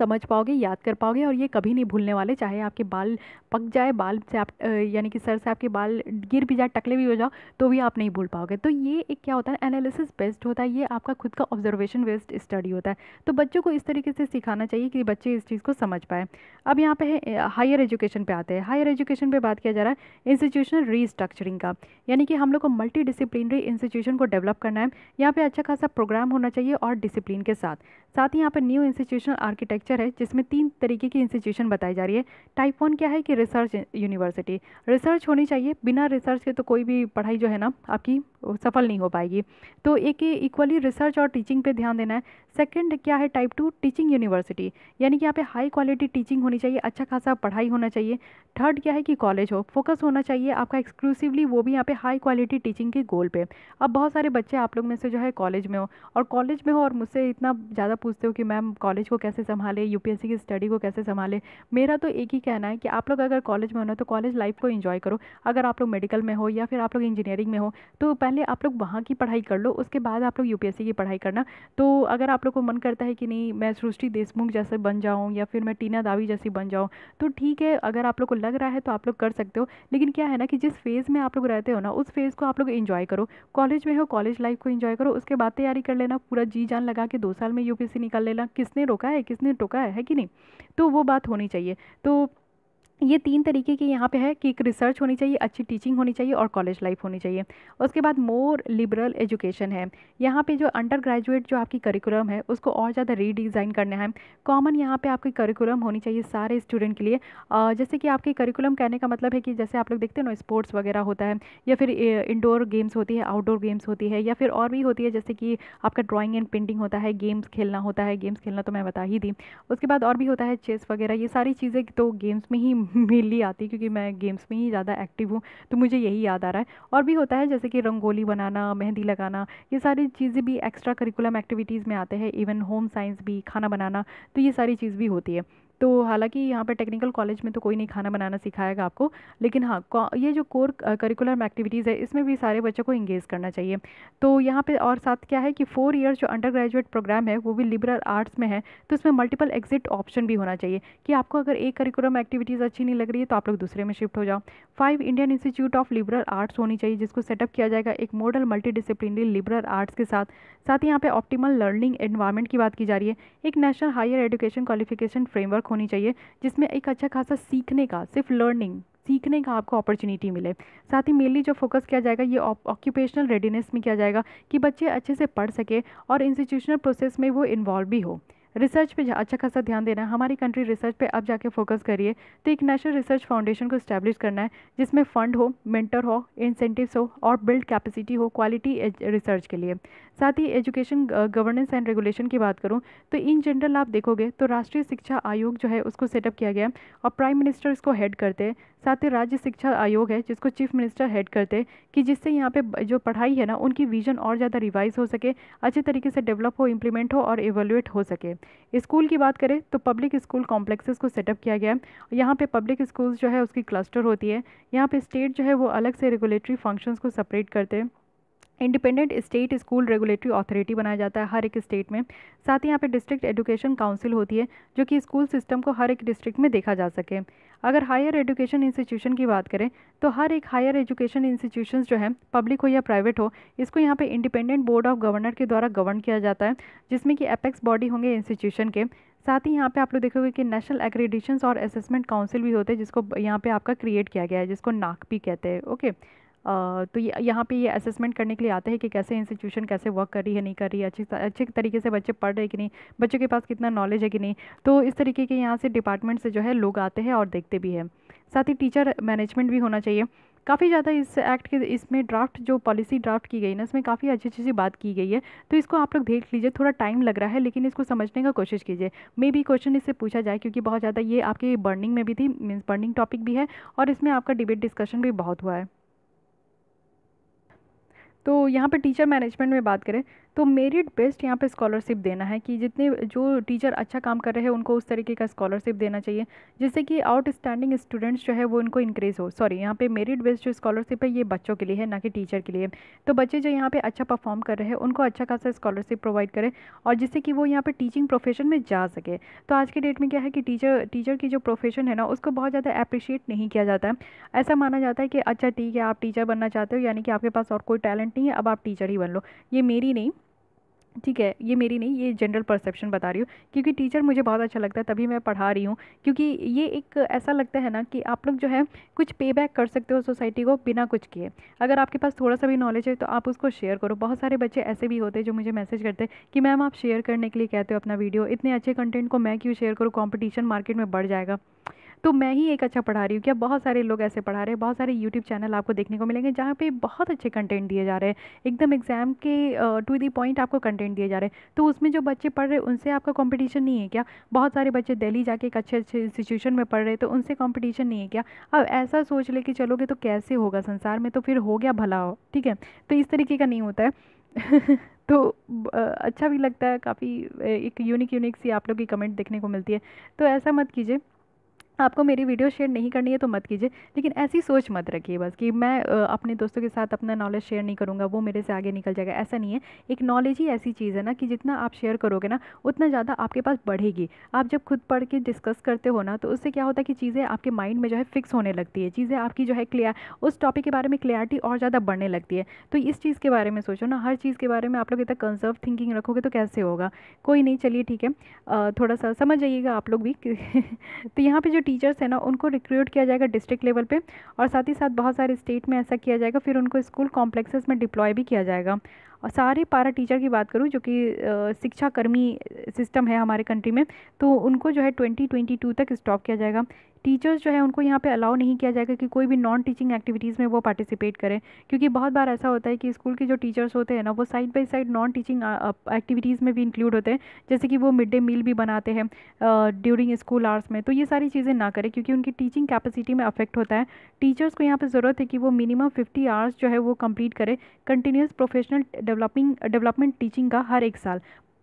समझ पाओगे याद कर पाओगे और ये कभी नहीं भूलने वाले चाहे आपके बाल पक जाए बाल से आप यानी कि सर से आपके बाल गिर भी जाए टकले भी हो जाओ तो भी आप नहीं भूल पाओगे तो ये एक क्या होता है एनालिसिस बेस्ड होता है ये आपका खुद का ऑब्जर्वेशन बेस्ड स्टडी होता है तो बच्चों को इस तरीके से सिखाना चाहिए कि बच्चे इस चीज़ को समझ पाए अब यहाँ पे हायर एजुकेशन पे आते हैं हायर एजुकेशन पे बात किया जा रहा है इंस्टीट्यूशनल रीस्ट्रक्चरिंग का यानी कि हम लोग को मल्टी डिसिप्लिनरी इंस्टीट्यूशन को डेवलप करना है यहाँ पे अच्छा खासा प्रोग्राम होना चाहिए और डिसिप्लिन के साथ साथ ही यहाँ पे न्यू इंस्टीट्यूशनल आर्किटेक्चर लेक्चर है जिसमें तीन तरीके की इंस्टीट्यूशन बताई जा रही है टाइप वन क्या है कि रिसर्च यूनिवर्सिटी रिसर्च होनी चाहिए बिना रिसर्च के तो कोई भी पढ़ाई जो है ना आपकी सफल नहीं हो पाएगी तो एक इक्वली रिसर्च और टीचिंग पे ध्यान देना है सेकंड क्या है टाइप टू टीचिंग यूनिवर्सिटी यानी कि यहाँ पे हाई क्वालिटी टीचिंग होनी चाहिए अच्छा खासा पढ़ाई होना चाहिए थर्ड क्या है कि कॉलेज हो फोकस होना चाहिए आपका एक्सक्लूसिवली वो भी यहाँ पे हाई क्वालिटी टीचिंग के गोल पे अब बहुत सारे बच्चे आप लोग में से जो है कॉलेज में हो और कॉलेज में हो और मुझसे इतना ज़्यादा पूछते हो कि मैम कॉलेज को कैसे संभाले यूपीएससी की स्टडी को कैसे संभाले मेरा तो एक ही कहना है कि आप लोग अगर कॉलेज में होना तो कॉलेज लाइफ को इन्जॉय करो अगर आप लोग मेडिकल में हो या फिर आप लोग इंजीनियरिंग में हो तो पहले आप लोग वहाँ की पढ़ाई कर लो उसके बाद आप लोग यूपीएससी की पढ़ाई करना तो अगर आप लोग को मन करता है कि नहीं मैं सृष्टि देशमुख जैसे बन जाऊँ या फिर मैं टीना दावी जैसी बन जाऊँ तो ठीक है अगर आप लोग को लग रहा है तो आप लोग कर सकते हो लेकिन क्या है ना कि जिस फेज़ में आप लोग रहते हो ना उस फेज़ को आप लोग इन्जॉय करो कॉलेज में हो कॉलेज लाइफ को इन्जॉय करो उसके बाद तैयारी कर लेना पूरा जी जान लगा के दो साल में यू निकाल लेना किसने रोका है किसने टोका है कि नहीं तो वो बात होनी चाहिए तो ये तीन तरीके के यहाँ पे है कि एक रिसर्च होनी चाहिए अच्छी टीचिंग होनी चाहिए और कॉलेज लाइफ होनी चाहिए उसके बाद मोर लिबरल एजुकेशन है यहाँ पे जो अंडर ग्रेजुएट जो आपकी करिकुलम है उसको और ज़्यादा रीडिज़ाइन करना है कॉमन यहाँ पे आपकी करिकुलम होनी चाहिए सारे स्टूडेंट के लिए जैसे कि आपके करिकुलम कहने का मतलब है कि जैसे आप लोग देखते हैं ना स्पोर्ट्स वगैरह होता है या फिर इंडोर गेम्स होती है आउटडोर गेम्स होती है या फिर और भी होती है जैसे कि आपका ड्राॅइंग एंड पेंटिंग होता है गेम्स खेलना होता है गेम्स खेलना तो मैं बता ही दी उसके बाद और भी होता है चेस वगैरह ये सारी चीज़ें तो गेम्स में ही मेनली आती क्योंकि मैं गेम्स में ही ज़्यादा एक्टिव हूँ तो मुझे यही याद आ रहा है और भी होता है जैसे कि रंगोली बनाना मेहंदी लगाना ये सारी चीज़ें भी एक्स्ट्रा करिकुलम एक्टिविटीज़ में आते हैं इवन होम साइंस भी खाना बनाना तो ये सारी चीज़ भी होती है तो हालांकि यहाँ पर टेक्निकल कॉलेज में तो कोई नहीं खाना बनाना सिखाएगा आपको लेकिन हाँ ये जो कोर करिकुलम एक्टिविटीज़ है इसमें भी सारे बच्चों को इंगेज करना चाहिए तो यहाँ पर और साथ क्या है कि फोर ईयर जो अंडर ग्रेजुएट प्रोग्राम है वो भी लिबरल आर्ट्स में है तो इसमें मल्टीपल एग्जिट ऑप्शन भी होना चाहिए कि आपको अगर एक करिकुलम एक्टिविटीज़ अच्छी नहीं लग रही है तो आप लोग दूसरे में शिफ्ट हो जाओ five Indian institute of liberal arts होनी चाहिए जिसको सेटअप किया जाएगा एक मॉडल मल्टी लिबरल आर्ट्स के साथ साथ ही यहाँ पे ऑप्टिमल लर्निंग एनवायरनमेंट की बात की जा रही है एक national higher education qualification framework होनी चाहिए जिसमें एक अच्छा खासा सीखने का सिर्फ लर्निंग सीखने का आपको अपॉर्चुनिटी मिले साथ ही मेनली जो फोकस किया जाएगा ये ऑक्यूपेशनल रेडीनेस में किया जाएगा कि बच्चे अच्छे से पढ़ सके और इंस्टीट्यूशनल प्रोसेस में वो इन्वॉल्व भी हो रिसर्च पे अच्छा खासा ध्यान देना है हमारी कंट्री रिसर्च पे अब जाके फोकस करिए तो एक नेशनल रिसर्च फाउंडेशन को इस्टेब्लिश करना है जिसमें फ़ंड हो मेंटर हो इंसेंटिव्स हो और बिल्ड कैपेसिटी हो क्वालिटी रिसर्च के लिए साथ ही एजुकेशन गवर्नेंस एंड रेगुलेशन की बात करूँ तो इन जनरल आप देखोगे तो राष्ट्रीय शिक्षा आयोग जो है उसको सेटअप किया गया और प्राइम मिनिस्टर इसको हेड करते हैं साथ ही राज्य शिक्षा आयोग है जिसको चीफ मिनिस्टर हेड करते कि जिससे यहाँ पे जो पढ़ाई है ना उनकी विज़न और ज़्यादा रिवाइज हो सके अच्छे तरीके से डेवलप हो इम्प्लीमेंट हो और एवेलुएट हो सके स्कूल की बात करें तो पब्लिक स्कूल कॉम्प्लेक्सेस को सेटअप किया गया है यहाँ पे पब्लिक स्कूल्स जो है उसकी क्लस्टर होती है यहाँ पे स्टेट जो है वो अलग से रेगुलेटरी फंक्शंस को सेपरेट करते हैं independent state school regulatory authority बनाया जाता है हर एक स्टेट में साथ ही यहाँ पे डिस्ट्रिक्ट एजुकेशन काउंसिल होती है जो कि स्कूल सिस्टम को हर एक डिस्ट्रिक्ट में देखा जा सके अगर हायर एजुकेशन इंस्टीट्यूशन की बात करें तो हर एक हायर एजुकेशन इंस्टीट्यूशन जो है पब्लिक हो या प्राइवेट हो इसको यहाँ पर इंडिपेंडेंट बोर्ड ऑफ गवर्नर के द्वारा गवर्न किया जाता है जिसमें कि अपेक्स बॉडी होंगे इंस्टीट्यूशन के साथ ही यहाँ पे आप लोग देखोगे कि नेशनल एग्रीडिशंस और असेसमेंट काउंसिल भी होते हैं जिसको यहाँ पे आपका क्रिएट किया गया है जिसको नाक भी कहते हैं ओके तो ये यहाँ पे ये असेसमेंट करने के लिए आते हैं कि कैसे इंस्टीट्यूशन कैसे वर्क कर रही है नहीं कर रही है अच्छी अच्छे तरीके से बच्चे पढ़ रहे कि नहीं बच्चों के पास कितना नॉलेज है कि नहीं तो इस तरीके के यहाँ से डिपार्टमेंट से जो है लोग आते हैं और देखते भी हैं साथ ही टीचर मैनेजमेंट भी होना चाहिए काफ़ी ज़्यादा इस एक्ट के इसमें ड्राफ्ट जो पॉलिसी ड्राफ्ट की गई ना इसमें काफ़ी अच्छी अच्छी सी बात की गई है तो इसको आप लोग देख लीजिए थोड़ा टाइम लग रहा है लेकिन इसको समझने का कोशिश कीजिए मे बी क्वेश्चन इससे पूछा जाए क्योंकि बहुत ज़्यादा ये आपके बर्निंग में भी थी मीन्स बर्निंग टॉपिक भी है और इसमें आपका डिबेट डिस्कशन भी बहुत हुआ है तो यहाँ पर टीचर मैनेजमेंट में बात करें तो मेरिट बेस्ड यहाँ पे स्कॉलरशिप देना है कि जितने जो टीचर अच्छा काम कर रहे हैं उनको उस तरीके का स्कॉलरशिप देना चाहिए जिससे कि आउटस्टैंडिंग स्टूडेंट्स जो है वो इनको इंक्रीज़ हो सॉरी यहाँ पे मेरिट बेस्ड जो स्कॉलरशिप है ये बच्चों के लिए है ना कि टीचर के लिए तो बच्चे जो यहाँ पर अच्छा परफॉर्म कर रहे हैं उनको अच्छा खासा स्कॉलरशिप प्रोवाइड करें और जिससे कि वो यहाँ पर टीचिंग प्रोफेशन में जा सके तो आज के डेट में क्या है कि टीचर टीचर की जो प्रोफेशन है ना उसको बहुत ज़्यादा अप्रिशिएट नहीं किया जाता है ऐसा माना जाता है कि अच्छा ठीक है आप टीचर बनना चाहते हो यानी कि आपके पास और कोई टैलेंट नहीं है अब आप टीचर ही बन लो ये मेरी नहीं ठीक है ये मेरी नहीं ये जनरल परसेप्शन बता रही हूँ क्योंकि टीचर मुझे बहुत अच्छा लगता है तभी मैं पढ़ा रही हूँ क्योंकि ये एक ऐसा लगता है ना कि आप लोग जो है कुछ पे बैक कर सकते हो सोसाइटी को बिना कुछ किए अगर आपके पास थोड़ा सा भी नॉलेज है तो आप उसको शेयर करो बहुत सारे बच्चे ऐसे भी होते हैं जो मुझे मैसेज करते हैं कि मैम आप शेयर करने के लिए कहते हो अपना वीडियो इतने अच्छे कंटेंट को मैं क्यों शेयर करूँ कॉम्पिटिशन मार्केट में बढ़ जाएगा तो मैं ही एक अच्छा पढ़ा रही हूँ क्या बहुत सारे लोग ऐसे पढ़ा रहे हैं बहुत सारे यूट्यूब चैनल आपको देखने को मिलेंगे जहाँ पर बहुत अच्छे कंटेंट दिए जा रहे हैं एकदम एग्ज़ाम के टू दी पॉइंट आपको कंटेंट दिए जा रहे हैं तो उसमें जो बच्चे पढ़ रहे हैं उनसे आपका कॉम्पिटिशन नहीं है क्या बहुत सारे बच्चे दिल्ली जाके एक अच्छे अच्छे इंस्टीट्यूशन में पढ़ रहे तो उनसे कॉम्पिटिशन नहीं है क्या अब ऐसा सोच ले कि चलोगे तो कैसे होगा संसार में तो फिर हो गया भला हो ठीक है तो इस तरीके का नहीं होता है <laughs> तो अच्छा भी लगता है काफ़ी एक यूनिक यूनिक सी आप लोग की कमेंट देखने को मिलती है तो ऐसा मत कीजिए आपको मेरी वीडियो शेयर नहीं करनी है तो मत कीजिए लेकिन ऐसी सोच मत रखिए बस कि मैं अपने दोस्तों के साथ अपना नॉलेज शेयर नहीं करूँगा वो मेरे से आगे निकल जाएगा ऐसा नहीं है एक नॉलेज ही ऐसी चीज़ है ना कि जितना आप शेयर करोगे ना उतना ज़्यादा आपके पास बढ़ेगी आप जब खुद पढ़ के डिस्कस करते हो ना तो उससे क्या होता है कि चीज़ें आपके माइंड में जो है फिक्स होने लगती है चीज़ें आपकी जो है क्लियर उस टॉपिक के बारे में क्लियरिटी और ज़्यादा बढ़ने लगती है तो इस चीज़ के बारे में सोचो ना हर चीज़ के बारे में आप लोग इतना कंजर्व थिंकिंग रखोगे तो कैसे होगा कोई नहीं चलिए ठीक है थोड़ा सा समझ जाइएगा आप लोग भी <laughs> तो यहाँ पर जो टीचर्स हैं ना उनको रिक्रूट किया जाएगा डिस्ट्रिक्ट लेवल पे और साथ ही साथ बहुत सारे स्टेट में ऐसा किया जाएगा फिर उनको स्कूल कॉम्प्लेक्सेस में डिप्लॉय भी किया जाएगा और सारे पारा टीचर की बात करूँ जो कि शिक्षाकर्मी सिस्टम है हमारे कंट्री में तो उनको जो है ट्वेंटी ट्वेंटी टू तक स्टॉप किया जाएगा टीचर्स जो है उनको यहाँ पे अलाउ नहीं किया जाएगा कि कोई भी नॉन टीचिंग एक्टिविटीज़ में वो पार्टिसिपेट करें क्योंकि बहुत बार ऐसा होता है कि स्कूल के जो टीचर्स होते हैं ना वो side by side non teaching activities में भी इंक्लूड होते हैं जैसे कि वो मिड डे मील भी बनाते हैं ड्यूरिंग स्कूल आवर्स में तो ये सारी चीज़ें ना करें क्योंकि उनकी टीचिंग कैपेसिटी में अफेक्ट होता है टीचर्स को यहाँ पर ज़रूरत है कि वो मिनिमम फिफ्टी आवर्स जो है वो कम्प्लीट करें continuous professional developing development teaching का हर एक साल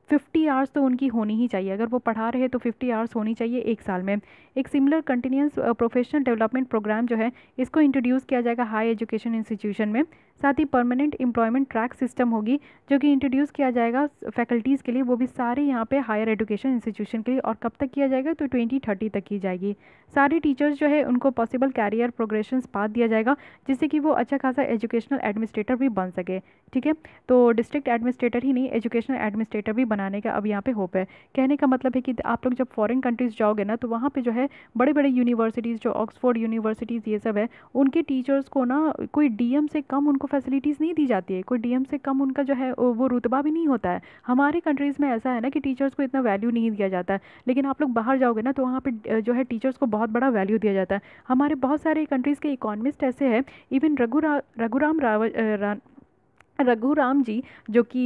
फिफ्टी आवर्स तो उनकी होनी ही चाहिए अगर वो पढ़ा रहे तो फिफ्टी आवर्स होनी चाहिए एक साल में एक similar continuous professional development programme जो है इसको इंट्रोड्यूस किया जाएगा हाई एजुकेशन इंस्टीट्यूशन में साथ ही परमानेंट एम्प्लॉयमेंट ट्रैक सिस्टम होगी जो कि इंट्रोड्यूस किया जाएगा फैकल्टीज़ के लिए वो भी सारे यहाँ पे हायर एजुकेशन इंस्टीट्यूशन के लिए और कब तक किया जाएगा तो ट्वेंटी थर्टी तक की जाएगी सारे टीचर्स जो है उनको पॉसिबल कैरियर प्रोग्रेशन पाथ दिया जाएगा जिससे कि वो अच्छा खासा एजुकेशनल एडमिनिस्ट्रेटर भी बन सके ठीक है तो डिस्ट्रिक्ट एडमिनिस्ट्रेटर ही नहीं एजुकेशनल एडमिनिस्ट्रेटर भी बनाने का अब यहाँ पर होप है कहने का मतलब है कि आप लोग जब फॉरन कंट्रीज़ जाओगे ना तो वहाँ पर जो है बड़े बड़े यूनिवर्सिटीज़ जो ऑक्सफोर्ड यूनिवर्सिटीज़ ये सब है उनके टीचर्स को ना कोई डी से कम उनको फैसिलिटीज़ नहीं दी जाती है कोई डीएम से कम उनका जो है वो रुतबा भी नहीं होता है हमारे कंट्रीज़ में ऐसा है ना कि टीचर्स को इतना वैल्यू नहीं दिया जाता है लेकिन आप लोग बाहर जाओगे ना तो वहाँ पर जो है टीचर्स को बहुत बड़ा वैल्यू दिया जाता है हमारे बहुत सारे कंट्रीज़ के इकोनमिस्ट ऐसे हैं इवन रघुरा रघुराम रावत रघुराम जी जो कि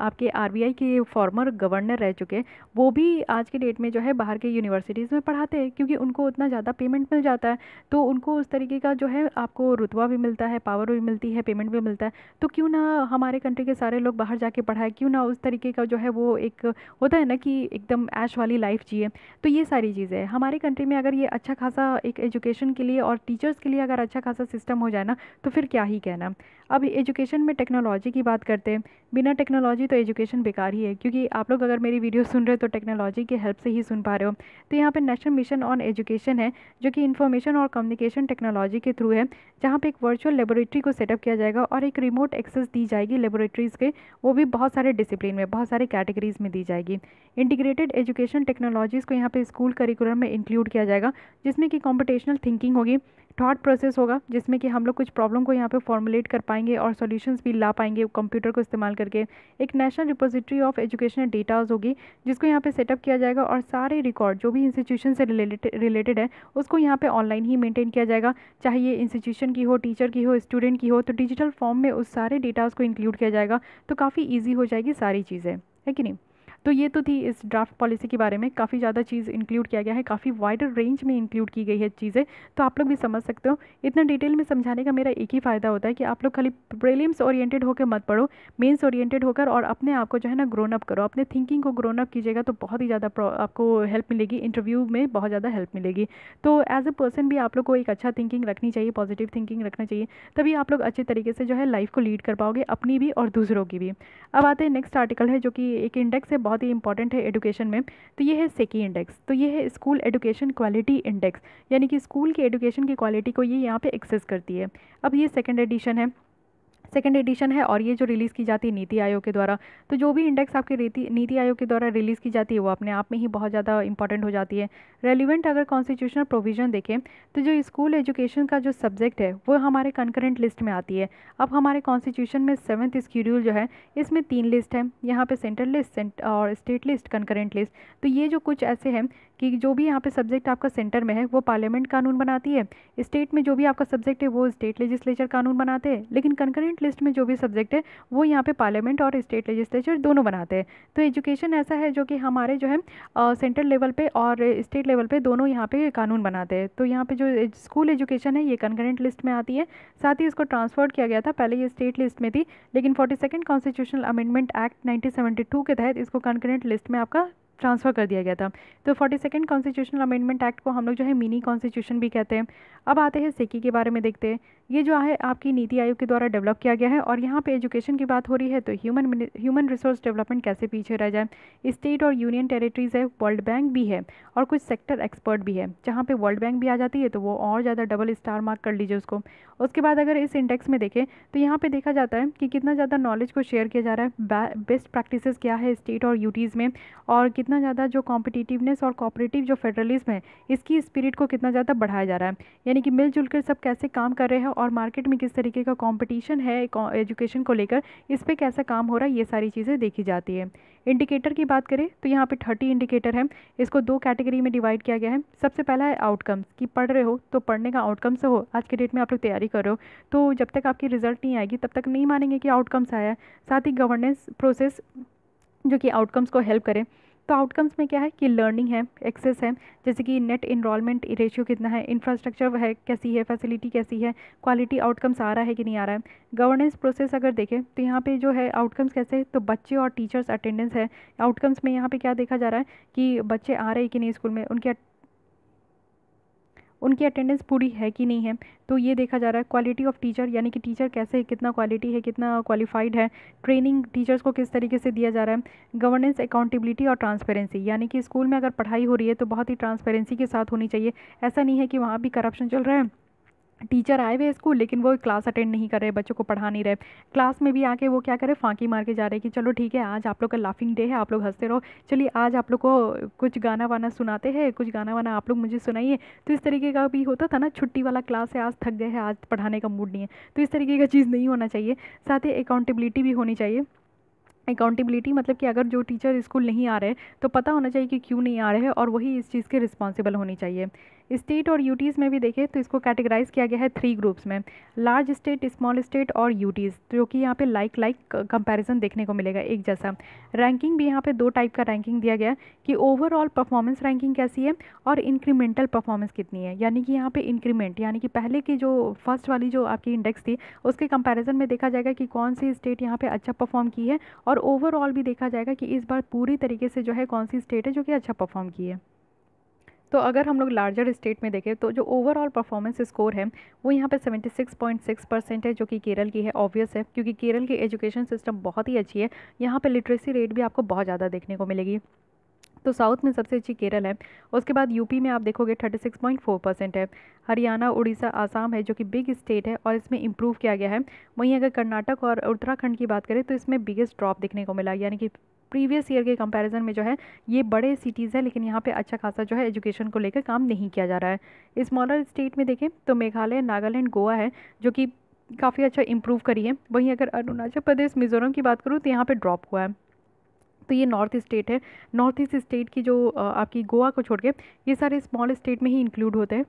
आपके आरबीआई के फॉर्मर गवर्नर रह चुके हैं वो भी आज के डेट में जो है बाहर के यूनिवर्सिटीज़ में पढ़ाते हैं क्योंकि उनको उतना ज़्यादा पेमेंट मिल जाता है तो उनको उस तरीके का जो है आपको रुतबा भी मिलता है पावर भी मिलती है पेमेंट भी मिलता है तो क्यों ना हमारे कंट्री के सारे लोग बाहर जाके पढ़ाए क्यों ना उस तरीके का जो है वो एक होता है ना कि एकदम ऐश वाली लाइफ जिए तो ये सारी चीज़ें हैं हमारे कंट्री में अगर ये अच्छा खासा एक एजुकेशन के लिए और टीचर्स के लिए अगर अच्छा खासा सिस्टम हो जाए ना तो फिर क्या ही कहना अब एजुकेशन में टेक्नोलॉजी टेक्नोलॉजी की बात करते हैं बिना टेक्नोलॉजी तो एजुकेशन बेकार ही है क्योंकि आप लोग अगर मेरी वीडियो सुन रहे हो तो टेक्नोलॉजी की हेल्प से ही सुन पा रहे हो तो यहाँ पर नेशनल मिशन ऑन एजुकेशन है जो कि इन्फॉर्मेशन और कम्युनिकेशन टेक्नोलॉजी के थ्रू है जहाँ पर एक वर्चुअल लेबोरेटरी को सेटअप किया जाएगा और एक रिमोट एक्सेस दी जाएगी लेबोरेटरीज़ के वो भी बहुत सारे डिसिप्लिन में बहुत सारे कैटेगरीज़ में दी जाएगी इंटीग्रेटेड एजुकेशन टेक्नोलॉजीज़ को यहाँ पर स्कूल करिकुलम में इंक्लूड किया जाएगा जिसमें कि कॉम्पिटेशनल थिंकिंग होगी थॉट प्रोसेस होगा जिसमें कि हम लोग कुछ प्रॉब्लम को यहाँ पे फॉर्मुलेट कर पाएंगे और सॉल्यूशंस भी ला पाएंगे कंप्यूटर को इस्तेमाल करके एक national repository of educational datas होगी जिसको यहाँ पे सेटअप किया जाएगा और सारे रिकॉर्ड जो भी इंस्टीट्यूशन से रिलेटेड है उसको यहाँ पर ऑनलाइन ही मेनटेन किया जाएगा चाहे ये इंस्टीट्यूशन की हो टीचर की हो स्टूडेंट की हो तो डिजिटल फॉर्म में उस सारे डेटाज को इंक्लूड किया जाएगा तो काफ़ी ईजी हो जाएगी सारी चीज़ें है कि नहीं तो ये तो थी इस ड्राफ्ट पॉलिसी के बारे में काफ़ी ज़्यादा चीज़ इंक्लूड किया गया है काफ़ी वाइडर रेंज में इंक्लूड की गई है चीज़ें तो आप लोग भी समझ सकते हो इतना डिटेल में समझाने का मेरा एक ही फ़ायदा होता है कि आप लोग खाली प्रेलियम्स ओरिएंटेड होकर मत पढ़ो मेन्स ओरिएंटेड होकर और अपने आप को जो है ना ग्रोन अप करो अपने थिंकिंग को ग्रोन अप कीजिएगा तो बहुत ही ज़्यादा आपको हेल्प मिलेगी इंटरव्यू में बहुत ज़्यादा हेल्प मिलेगी तो एज अ पर्सन भी आप लोग को एक अच्छा थिंकिंग रखनी चाहिए पॉजिटिव थिंकिंग रखना चाहिए तभी आप लोग अच्छे तरीके से जो है लाइफ को लीड कर पाओगे अपनी भी और दूसरों की भी अब आते हैं नेक्स्ट आर्टिकल है जो कि एक इंडेक्स है बहुत बहुत ही इंपॉर्टेंट है एडुकेशन में तो ये है सेकी इंडेक्स तो ये है स्कूल एडुकेशन क्वालिटी इंडेक्स यानी कि स्कूल की एडुकेशन की क्वालिटी को ये यहाँ पे एक्सेस करती है अब ये सेकेंड एडिशन है सेकेंड एडिशन है और ये जो रिलीज़ की जाती है नीति आयोग के द्वारा तो जो भी इंडेक्स आपके नीति आयोग के द्वारा रिलीज़ की जाती है वो अपने आप में ही बहुत ज़्यादा इंपॉर्टेंट हो जाती है रेलिवेंट अगर कॉन्स्टिट्यूशनल प्रोविजन देखें तो जो स्कूल एजुकेशन का जो सब्जेक्ट है वो हमारे कंकरेंट लिस्ट में आती है अब हमारे कॉन्स्टिट्यूशन में सेवन्थ स्क्यूड्यूल जो है इसमें तीन लिस्ट है यहाँ पर सेंट्रल लिस्ट और स्टेट लिस्ट कंकरेंट लिस्ट तो ये जो कुछ ऐसे हैं कि जो भी यहाँ पे सब्जेक्ट आपका सेंटर में है वो पार्लियामेंट कानून बनाती है स्टेट में जो भी आपका सब्जेक्ट है वो स्टेट लेजिस्लेचर कानून बनाते हैं लेकिन कंकरेंट लिस्ट में जो भी सब्जेक्ट है वो यहाँ पे पार्लियामेंट और स्टेट लेजिस्लेचर दोनों बनाते हैं तो एजुकेशन ऐसा है जो कि हमारे जो है सेंट्रल लेवल पर और स्टेट लेवल पर दोनों यहाँ पर कानून बनाते हैं तो यहाँ पर जो स्कूल एजुकेशन है ये कंकरेंट लिस्ट में आती है साथ ही इसको ट्रांसफर किया गया था पहले ये स्टेट लिस्ट में थी लेकिन forty second constitutional amendment act nineteen के तहत इसको कंकरेंट लिस्ट में आपका ट्रांसफ़र कर दिया गया था तो forty second constitutional amendment act को हम लोग जो है मिनी कॉन्स्टिट्यूशन भी कहते हैं अब आते हैं सेकी के बारे में देखते हैं ये जो है आपकी नीति आयोग के द्वारा डेवलप किया गया है और यहाँ पे एजुकेशन की बात हो रही है तो ह्यूमन ह्यूमन रिसोर्स डेवलपमेंट कैसे पीछे रह जाए स्टेट और यूनियन टेरिटरीज़ है वर्ल्ड बैंक भी है और कुछ सेक्टर एक्सपर्ट भी है जहाँ पे वर्ल्ड बैंक भी आ जाती है तो वो और ज़्यादा डबल स्टार मार्क कर लीजिए उसको उसके बाद अगर इस इंडेक्स में देखें तो यहाँ पर देखा जाता है कि कितना ज़्यादा नॉलेज को शेयर किया जा रहा है बेस्ट प्रैक्टिस क्या है स्टेट और यूटीज़ में और कितना ज़्यादा जो कॉम्पिटिटिवनेस और कॉपरेटिव जो फेडरलिज्म है इसकी स्पिरिट को कितना ज़्यादा बढ़ाया जा रहा है यानी कि मिलजुल कर सब कैसे काम कर रहे हैं और मार्केट में किस तरीके का कंपटीशन है एजुकेशन को लेकर इस पर कैसा काम हो रहा है ये सारी चीज़ें देखी जाती है इंडिकेटर की बात करें तो यहाँ पे थर्टी इंडिकेटर हैं इसको दो कैटेगरी में डिवाइड किया गया है सबसे पहला है आउटकम्स कि पढ़ रहे हो तो पढ़ने का आउटकम्स हो आज के डेट में आप लोग तैयारी कर रहे हो तो जब तक आपकी रिजल्ट नहीं आएगी तब तक नहीं मानेंगे कि आउटकम्स आया है साथ ही गवर्नेंस प्रोसेस जो कि आउटकम्स को हेल्प करें तो आउटकम्स में क्या है कि लर्निंग है एक्सेस है जैसे कि नेट इनरोलमेंट रेशियो कितना है इंफ्रास्ट्रक्चर है कैसी है फैसिलिटी कैसी है क्वालिटी आउटकम्स आ रहा है कि नहीं आ रहा है गवर्नेंस प्रोसेस अगर देखें तो यहाँ पे जो है आउटकम्स कैसे तो बच्चे और टीचर्स अटेंडेंस है आउटकम्स में यहाँ पर क्या देखा जा रहा है कि बच्चे आ रहे हैं कि नहीं स्कूल में उनके उनकी अटेंडेंस पूरी है कि नहीं है तो ये देखा जा रहा है क्वालिटी ऑफ टीचर यानी कि टीचर कैसे कितना क्वालिटी है कितना क्वालिफाइड है ट्रेनिंग टीचर्स को किस तरीके से दिया जा रहा है गवर्नेंस अकाउंटेबिलिटी और ट्रांसपेरेंसी यानी कि स्कूल में अगर पढ़ाई हो रही है तो बहुत ही ट्रांसपेरेंसी के साथ होनी चाहिए ऐसा नहीं है कि वहाँ भी करप्शन चल रहा है टीचर आए हुए स्कूल लेकिन वो क्लास अटेंड नहीं कर रहे बच्चों को पढ़ा नहीं रहे क्लास में भी आके वो क्या करे फांकी मार के जा रहे कि चलो ठीक है आज आप लोग का लाफिंग डे है आप लोग हंसते रहो चलिए आज आप लोग को कुछ गाना वाना सुनाते हैं कुछ गाना वाना आप लोग मुझे सुनाइए तो इस तरीके का भी होता था ना छुट्टी वाला क्लास है आज थक गए हैं आज पढ़ाने का मूड नहीं है तो इस तरीके का चीज़ नहीं होना चाहिए साथ ही अकाउंटेबिलिटी भी होनी चाहिए अकाउंटेबिलिटी मतलब कि अगर जो टीचर स्कूल नहीं आ रहे तो पता होना चाहिए कि क्यों नहीं आ रहे हैं और वही इस चीज़ के रिस्पॉन्सिबल होनी चाहिए स्टेट और यूटीज़ में भी देखें तो इसको कैटेगराइज किया गया है थ्री ग्रुप्स में लार्ज स्टेट स्मॉल स्टेट और यूटीज़ जो कि यहाँ पे लाइक लाइक कंपैरिजन देखने को मिलेगा एक जैसा रैंकिंग भी यहाँ पे दो टाइप का रैंकिंग दिया गया है कि ओवरऑल परफॉर्मेंस रैंकिंग कैसी है और इंक्रीमेंटल परफॉर्मेंस कितनी है यानी कि यहाँ पर इंक्रीमेंट यानी कि पहले की जो फर्स्ट वाली जो आपकी इंडेक्स थी उसके कंपेरिजन में देखा जाएगा कि कौन सी स्टेट यहाँ पर अच्छा परफॉर्म की है और ओवरऑल भी देखा जाएगा कि इस बार पूरी तरीके से जो है कौन सी स्टेट है जो कि अच्छा परफॉर्म की है तो अगर हम लोग लार्जर स्टेट में देखें तो जो ओवरऑल परफॉर्मेंस स्कोर है वो यहाँ पे 76.6 परसेंट है जो कि केरल की है ऑब्वियस है क्योंकि केरल की एजुकेशन सिस्टम बहुत ही अच्छी है यहाँ पे लिटरेसी रेट भी आपको बहुत ज़्यादा देखने को मिलेगी तो साउथ में सबसे अच्छी केरल है उसके बाद यूपी में आप देखोगे 36.4 परसेंट है हरियाणा उड़ीसा आसाम है जो कि बिग स्टेट है और इसमें इम्प्रूव किया गया है वहीं अगर कर्नाटक और उत्तराखंड की बात करें तो इसमें बिगेस्ट ड्रॉप देखने को मिला यानी कि प्रीवियस ईयर के कंपैरिजन में जो है ये बड़े सिटीज़ हैं लेकिन यहाँ पे अच्छा खासा जो है एजुकेशन को लेकर काम नहीं किया जा रहा है स्मॉलर स्टेट में देखें तो मेघालय नागालैंड गोवा है जो कि काफ़ी अच्छा इम्प्रूव करी है वहीं अगर अरुणाचल प्रदेश मिज़ोरम की बात करूँ तो यहाँ पर ड्रॉप हुआ है तो ये नॉर्थ स्टेट है नॉर्थ ईस्ट स्टेट की जो आपकी गोवा को छोड़ के ये सारे स्मॉल स्टेट में ही इंक्लूड होते हैं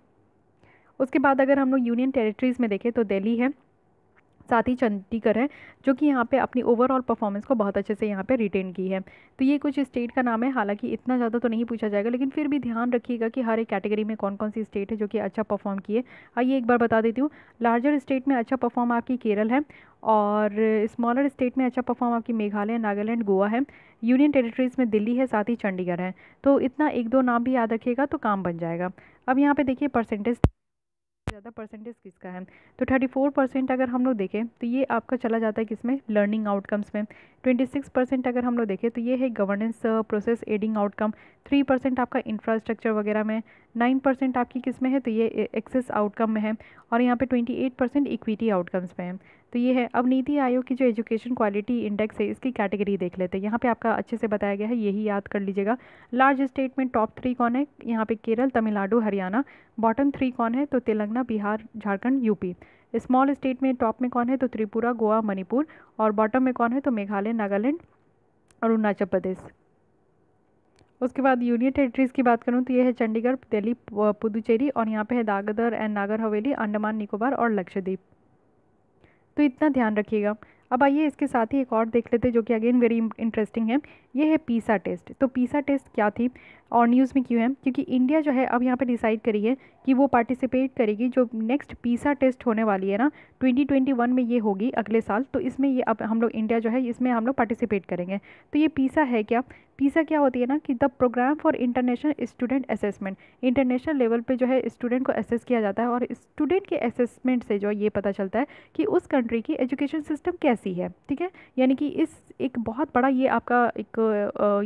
उसके बाद अगर हम लोग यूनियन टेरिटरीज़ में देखें तो दिल्ली है साथ ही चंडीगढ़ है जो कि यहाँ पे अपनी ओवरऑल परफॉर्मेंस को बहुत अच्छे से यहाँ पे रिटेन की है तो ये कुछ स्टेट का नाम है हालांकि इतना ज़्यादा तो नहीं पूछा जाएगा लेकिन फिर भी ध्यान रखिएगा कि हर एक कैटेगरी में कौन कौन सी स्टेट है जो कि अच्छा परफॉर्म किए आइए एक बार बता देती हूँ लार्जर स्टेट में अच्छा परफॉर्म आपकी केरल है और स्मॉलर स्टेट में अच्छा परफॉर्म आपकी मेघालय नागालैंड गोवा है यूनियन टेरिटरीज़ में दिल्ली है साथ ही चंडीगढ़ है तो इतना एक दो नाम भी याद रखिएगा तो काम बन जाएगा अब यहाँ पर देखिए परसेंटेज ज़्यादा परसेंटेज किसका है तो थर्टी फोर परसेंट अगर हम लोग देखें तो ये आपका चला जाता है किसमें लर्निंग आउटकम्स में ट्वेंटी सिक्स परसेंट अगर हम लोग देखें तो ये है governance process aiding outcome three percent आपका इंफ्रास्ट्रक्चर वगैरह में नाइन परसेंट आपकी किस में है तो ये एक्सेस आउटकम में है और यहाँ पे twenty eight percent equity outcomes में है तो ये है अब नीति आयोग की जो एजुकेशन क्वालिटी इंडेक्स है इसकी कैटेगरी देख लेते हैं यहाँ पे आपका अच्छे से बताया गया है यही याद कर लीजिएगा लार्ज स्टेट में टॉप थ्री कौन है यहाँ पे केरल तमिलनाडु हरियाणा बॉटम थ्री कौन है तो Telangana Bihar Jharkhand UP small state में टॉप में कौन है तो त्रिपुरा गोवा मणिपुर और बॉटम में कौन है तो मेघालय नागालैंड अरुणाचल प्रदेश उसके बाद यूनियन टेरिटरीज़ की बात करूँ तो ये है चंडीगढ़ दिल्ली पुदुचेरी और यहाँ पे है दागदर एंड नागर हवेली अंडमान निकोबार और लक्षद्वीप तो इतना ध्यान रखिएगा अब आइए इसके साथ ही एक और देख लेते हैं जो कि अगेन वेरी इंटरेस्टिंग है ये है पीसा टेस्ट तो पीसा टेस्ट क्या थी और न्यूज़ में क्यों है क्योंकि इंडिया जो है अब यहाँ पे डिसाइड करी है कि वो पार्टिसिपेट करेगी जो नेक्स्ट पीसा टेस्ट होने वाली है ना 2021 में ये होगी अगले साल तो इसमें ये अब हम लोग इंडिया जो है इसमें हम लोग पार्टिसिपेट करेंगे तो ये पीसा है क्या पीसा क्या होती है ना कि the programme for international student assessment international level पे जो है स्टूडेंट को असेस किया जाता है और स्टूडेंट के असेसमेंट से जो है ये पता चलता है कि उस कंट्री की एजुकेशन सिस्टम कैसी है ठीक है यानी कि इस एक बहुत बड़ा ये आपका एक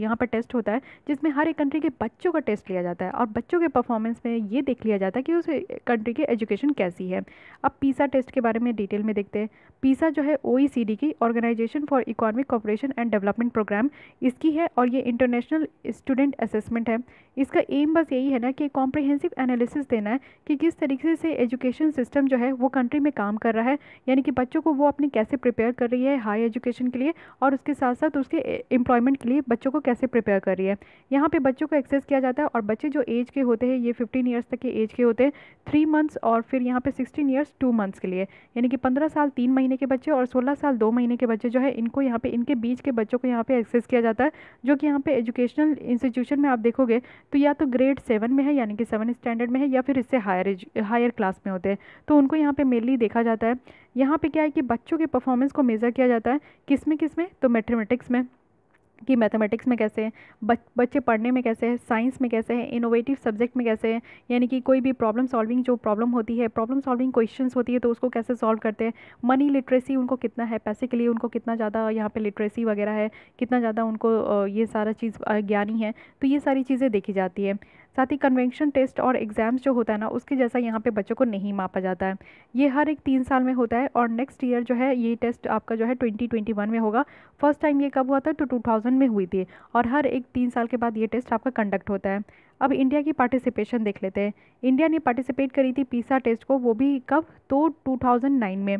यहाँ पर टेस्ट होता है जिसमें हर एक कंट्री के बच्चों का टेस्ट लिया जाता है और बच्चों के परफॉर्मेंस में ये देख लिया जाता है था कि उस कंट्री की एजुकेशन कैसी है अब पीसा टेस्ट के बारे में डिटेल में देखते हैं पीसा जो है ओ की organisation for economic cooperation and development programme इसकी है और ये इंटरनेशनल स्टूडेंट असेसमेंट है इसका एम बस यही है ना कि कॉम्प्रिहेंसिव एनालिसिस देना है कि किस तरीके से एजुकेशन सिस्टम जो है वो कंट्री में काम कर रहा है यानी कि बच्चों को वो अपने कैसे प्रिपेयर कर रही है हाई एजुकेशन के लिए और उसके साथ साथ उसके एम्प्लॉयमेंट के लिए बच्चों को कैसे प्रिपेयर कर रही है यहाँ पे बच्चों को एक्सेस किया जाता है और बच्चे जो एज के होते हैं ये 15 ईयर्स तक के एज के के होते हैं थ्री मंथ्स और फिर यहाँ पे सिक्सटीन ईयर्स टू मंथ्स के लिए यानी कि पंद्रह साल तीन महीने के बच्चे और सोलह साल दो महीने के बच्चे जो है इनको यहाँ पे इनके बीच के बच्चों को यहाँ पे एक्सेस किया जाता है जो कि यहाँ पे एजुकेशनल इंस्टीट्यूशन में आप देखोगे तो या तो ग्रेड सेवन में है यानी कि सेवन स्टैंडर्ड में है या फिर इससे हायर हायर क्लास में होते हैं तो उनको यहाँ पर मेनली देखा जाता है यहाँ पर क्या है कि बच्चों के परफॉर्मेंस को मेज़र किया जाता है किस में किस में तो मैथमेटिक्स में कि मैथमेटिक्स में कैसे हैं बच, बच्चे पढ़ने में कैसे हैं साइंस में कैसे हैं इनोवेटिव सब्जेक्ट में कैसे हैं यानी कि कोई भी प्रॉब्लम सॉल्विंग जो प्रॉब्लम होती है प्रॉब्लम सॉल्विंग क्वेश्चन होती है तो उसको कैसे सॉल्व करते हैं मनी लिटरेसी उनको कितना है पैसे के लिए उनको कितना ज़्यादा यहाँ पर लिटरेसी वगैरह है कितना ज़्यादा उनको ये सारा चीज़ ज्ञानी है तो ये सारी चीज़ें देखी जाती है साथ ही कन्वेंशन टेस्ट और एग्ज़ाम्स जो होता है ना उसके जैसा यहाँ पे बच्चों को नहीं मापा जाता है ये हर एक तीन साल में होता है और नेक्स्ट ईयर जो है ये टेस्ट आपका जो है ट्वेंटी ट्वेंटी वन में होगा फर्स्ट टाइम ये कब हुआ था तो टू थाउजेंड में हुई थी और हर एक तीन साल के बाद ये टेस्ट आपका कंडक्ट होता है अब इंडिया की पार्टिसिपेशन देख लेते हैं इंडिया ने पार्टिसिपेट करी थी पीसा टेस्ट को वो भी कब तो 2009 में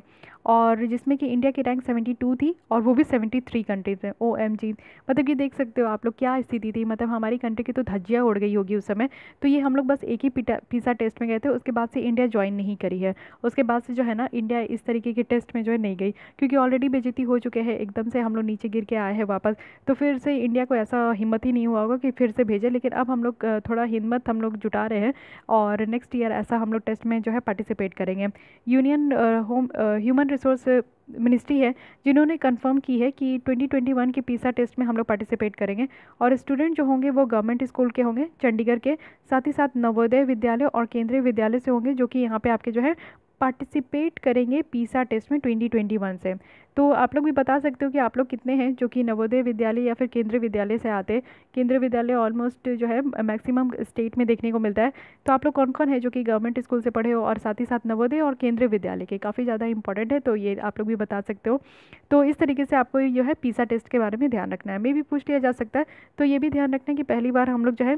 और जिसमें कि इंडिया की रैंक 72 थी और वो भी 73 कंट्रीज में ओ एम जी मतलब ये देख सकते हो आप लोग क्या स्थिति थी मतलब हमारी कंट्री की तो धज्जियाँ उड़ गई होगी उस समय तो ये हम लोग बस एक ही पीसा टेस्ट में गए थे उसके बाद से इंडिया ज्वाइन नहीं करी है उसके बाद से जो है ना इंडिया इस तरीके के टेस्ट में जो है नहीं गई क्योंकि ऑलरेडी बेजती हो चुके हैं एकदम से हम लोग नीचे गिर के आए हैं वापस तो फिर से इंडिया को ऐसा हिम्मत ही नहीं हुआ होगा कि फिर से भेजे लेकिन अब हम लोग थोड़ा हिम्मत हम लोग जुटा रहे हैं और नेक्स्ट ईयर ऐसा हम लोग टेस्ट में जो है पार्टिसिपेट करेंगे union home human resource ministry है जिन्होंने कंफर्म की है कि 2021 के पीसा टेस्ट में हम लोग पार्टिसिपेट करेंगे और स्टूडेंट जो होंगे वो गवर्नमेंट स्कूल के होंगे चंडीगढ़ के साथ ही साथ नवोदय विद्यालय और केंद्रीय विद्यालय से होंगे जो कि यहाँ पे आपके जो है पार्टिसिपेट करेंगे पीसा टेस्ट में 2021 से तो आप लोग भी बता सकते हो कि आप लोग कितने हैं जो कि नवोदय विद्यालय या फिर केंद्रीय विद्यालय से आते हैं केंद्रीय विद्यालय ऑलमोस्ट जो है मैक्सिमम स्टेट में देखने को मिलता है तो आप लोग कौन कौन है जो कि गवर्नमेंट स्कूल से पढ़े हो और साथ ही साथ नवोदय और केंद्रीय विद्यालय के काफ़ी ज़्यादा इंपॉर्टेंट है तो ये आप लोग भी बता सकते हो तो इस तरीके से आपको जो है पीसा टेस्ट के बारे में ध्यान रखना है मे भी पूछ लिया जा सकता है तो ये भी ध्यान रखना है कि पहली बार हम लोग जो है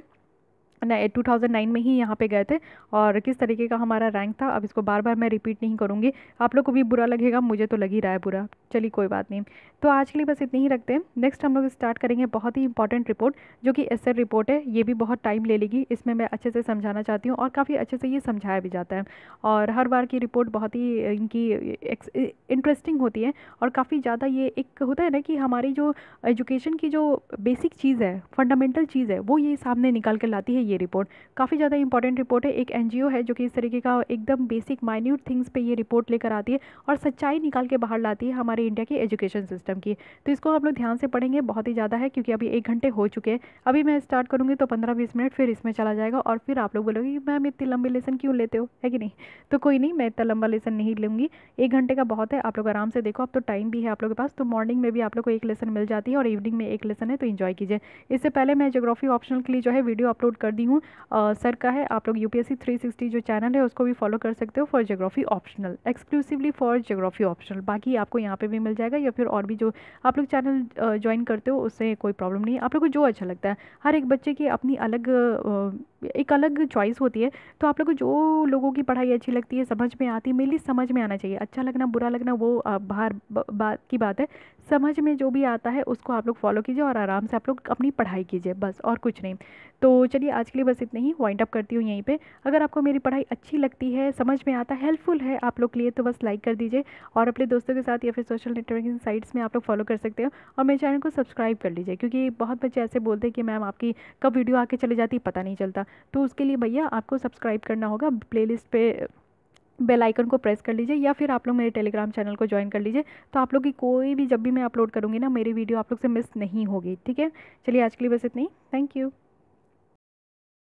2009 में ही यहाँ पे गए थे और किस तरीके का हमारा रैंक था अब इसको बार बार मैं रिपीट नहीं करूँगी आप लोग को भी बुरा लगेगा मुझे तो लग ही रहा है बुरा चलिए कोई बात नहीं तो आज के लिए बस इतनी ही रखते हैं नेक्स्ट हम लोग स्टार्ट करेंगे बहुत ही इंपॉर्टेंट रिपोर्ट जो कि एस रिपोर्ट है ये भी बहुत टाइम ले लेगी इसमें मैं अच्छे से समझाना चाहती हूँ और काफ़ी अच्छे से ये समझाया भी जाता है और हर बार की रिपोर्ट बहुत ही इनकी इंटरेस्टिंग होती है और काफ़ी ज़्यादा ये एक होता है ना कि हमारी जो एजुकेशन की जो बेसिक चीज़ है फंडामेंटल चीज़ है वो ये सामने निकाल कर लाती है ये ये रिपोर्ट काफ़ी ज़्यादा इंपॉर्टेंट रिपोर्ट है एक एन है जो कि इस तरीके का एकदम बेसिक माइन्यूट थिंग्स पर ये रिपोर्ट लेकर आती है और सच्चाई निकाल के बाहर लाती है हमारे इंडिया के एजुकेशन सिस्टम की तो इसको हम लोग ध्यान से पढ़ेंगे बहुत ही ज़्यादा है क्योंकि अभी एक घंटे हो चुके हैं अभी मैं स्टार्ट करूँगी तो पंद्रह बीस मिनट फिर इसमें चला जाएगा और फिर आप लोग बोलोगे कि मैम इतनी लंबी लेसन क्यों लेते हो है कि नहीं तो कोई नहीं मैं इतना लंबा लेसन नहीं लूँगी एक घंटे का बहुत है आप लोग आराम से देखो अब तो टाइम भी है आप लोग के पास तो मॉर्निंग में भी आप लोग को एक लेसन मिल जाती है और इवनिंग में एक लेसन है तो इन्जॉय कीजिए इससे पहले मैं जोग्राफी ऑप्शनल के लिए जो है वीडियो अपलोड कर दी हूँ सर का है आप लोग यू पी जो चैनल है उसको भी फॉलो कर सकते हो for geography optional exclusively for geography optional बाकी आपको यहाँ पर भी मिल जाएगा या फिर और भी जो आप लोग चैनल ज्वाइन करते हो उससे कोई प्रॉब्लम नहीं है आप लोग को जो अच्छा लगता है हर एक बच्चे की अपनी अलग एक अलग चॉइस होती है तो आप लोग को जो लोगों की पढ़ाई अच्छी लगती है समझ में आती है मेनली समझ में आना चाहिए अच्छा लगना बुरा लगना वो बाहर बात की बात है समझ में जो भी आता है उसको आप लोग फॉलो कीजिए और आराम से आप लोग अपनी पढ़ाई कीजिए बस और कुछ नहीं तो चलिए आज के लिए बस इतना ही वाइंड अप करती हूँ यहीं पे अगर आपको मेरी पढ़ाई अच्छी लगती है समझ में आता है हेल्पफुल है आप लोग के लिए तो बस लाइक कर दीजिए और अपने दोस्तों के साथ या फिर सोशल नेटवर्किंग साइट्स में आप लोग फॉलो कर सकते हो और मेरे चैनल को सब्सक्राइब कर लीजिए क्योंकि बहुत बच्चे ऐसे बोलते हैं कि मैम आपकी कब वीडियो आके चले जाती पता नहीं चलता तो उसके लिए भैया आपको सब्सक्राइब करना होगा प्ले लिस्ट बेल आइकन को प्रेस कर लीजिए या फिर आप लोग मेरे टेलीग्राम चैनल को ज्वाइन कर लीजिए तो आप लोग की कोई भी जब भी मैं अपलोड करूँगी ना मेरी वीडियो आप लोग से मिस नहीं होगी ठीक है चलिए आज के लिए बस इतनी थैंक यू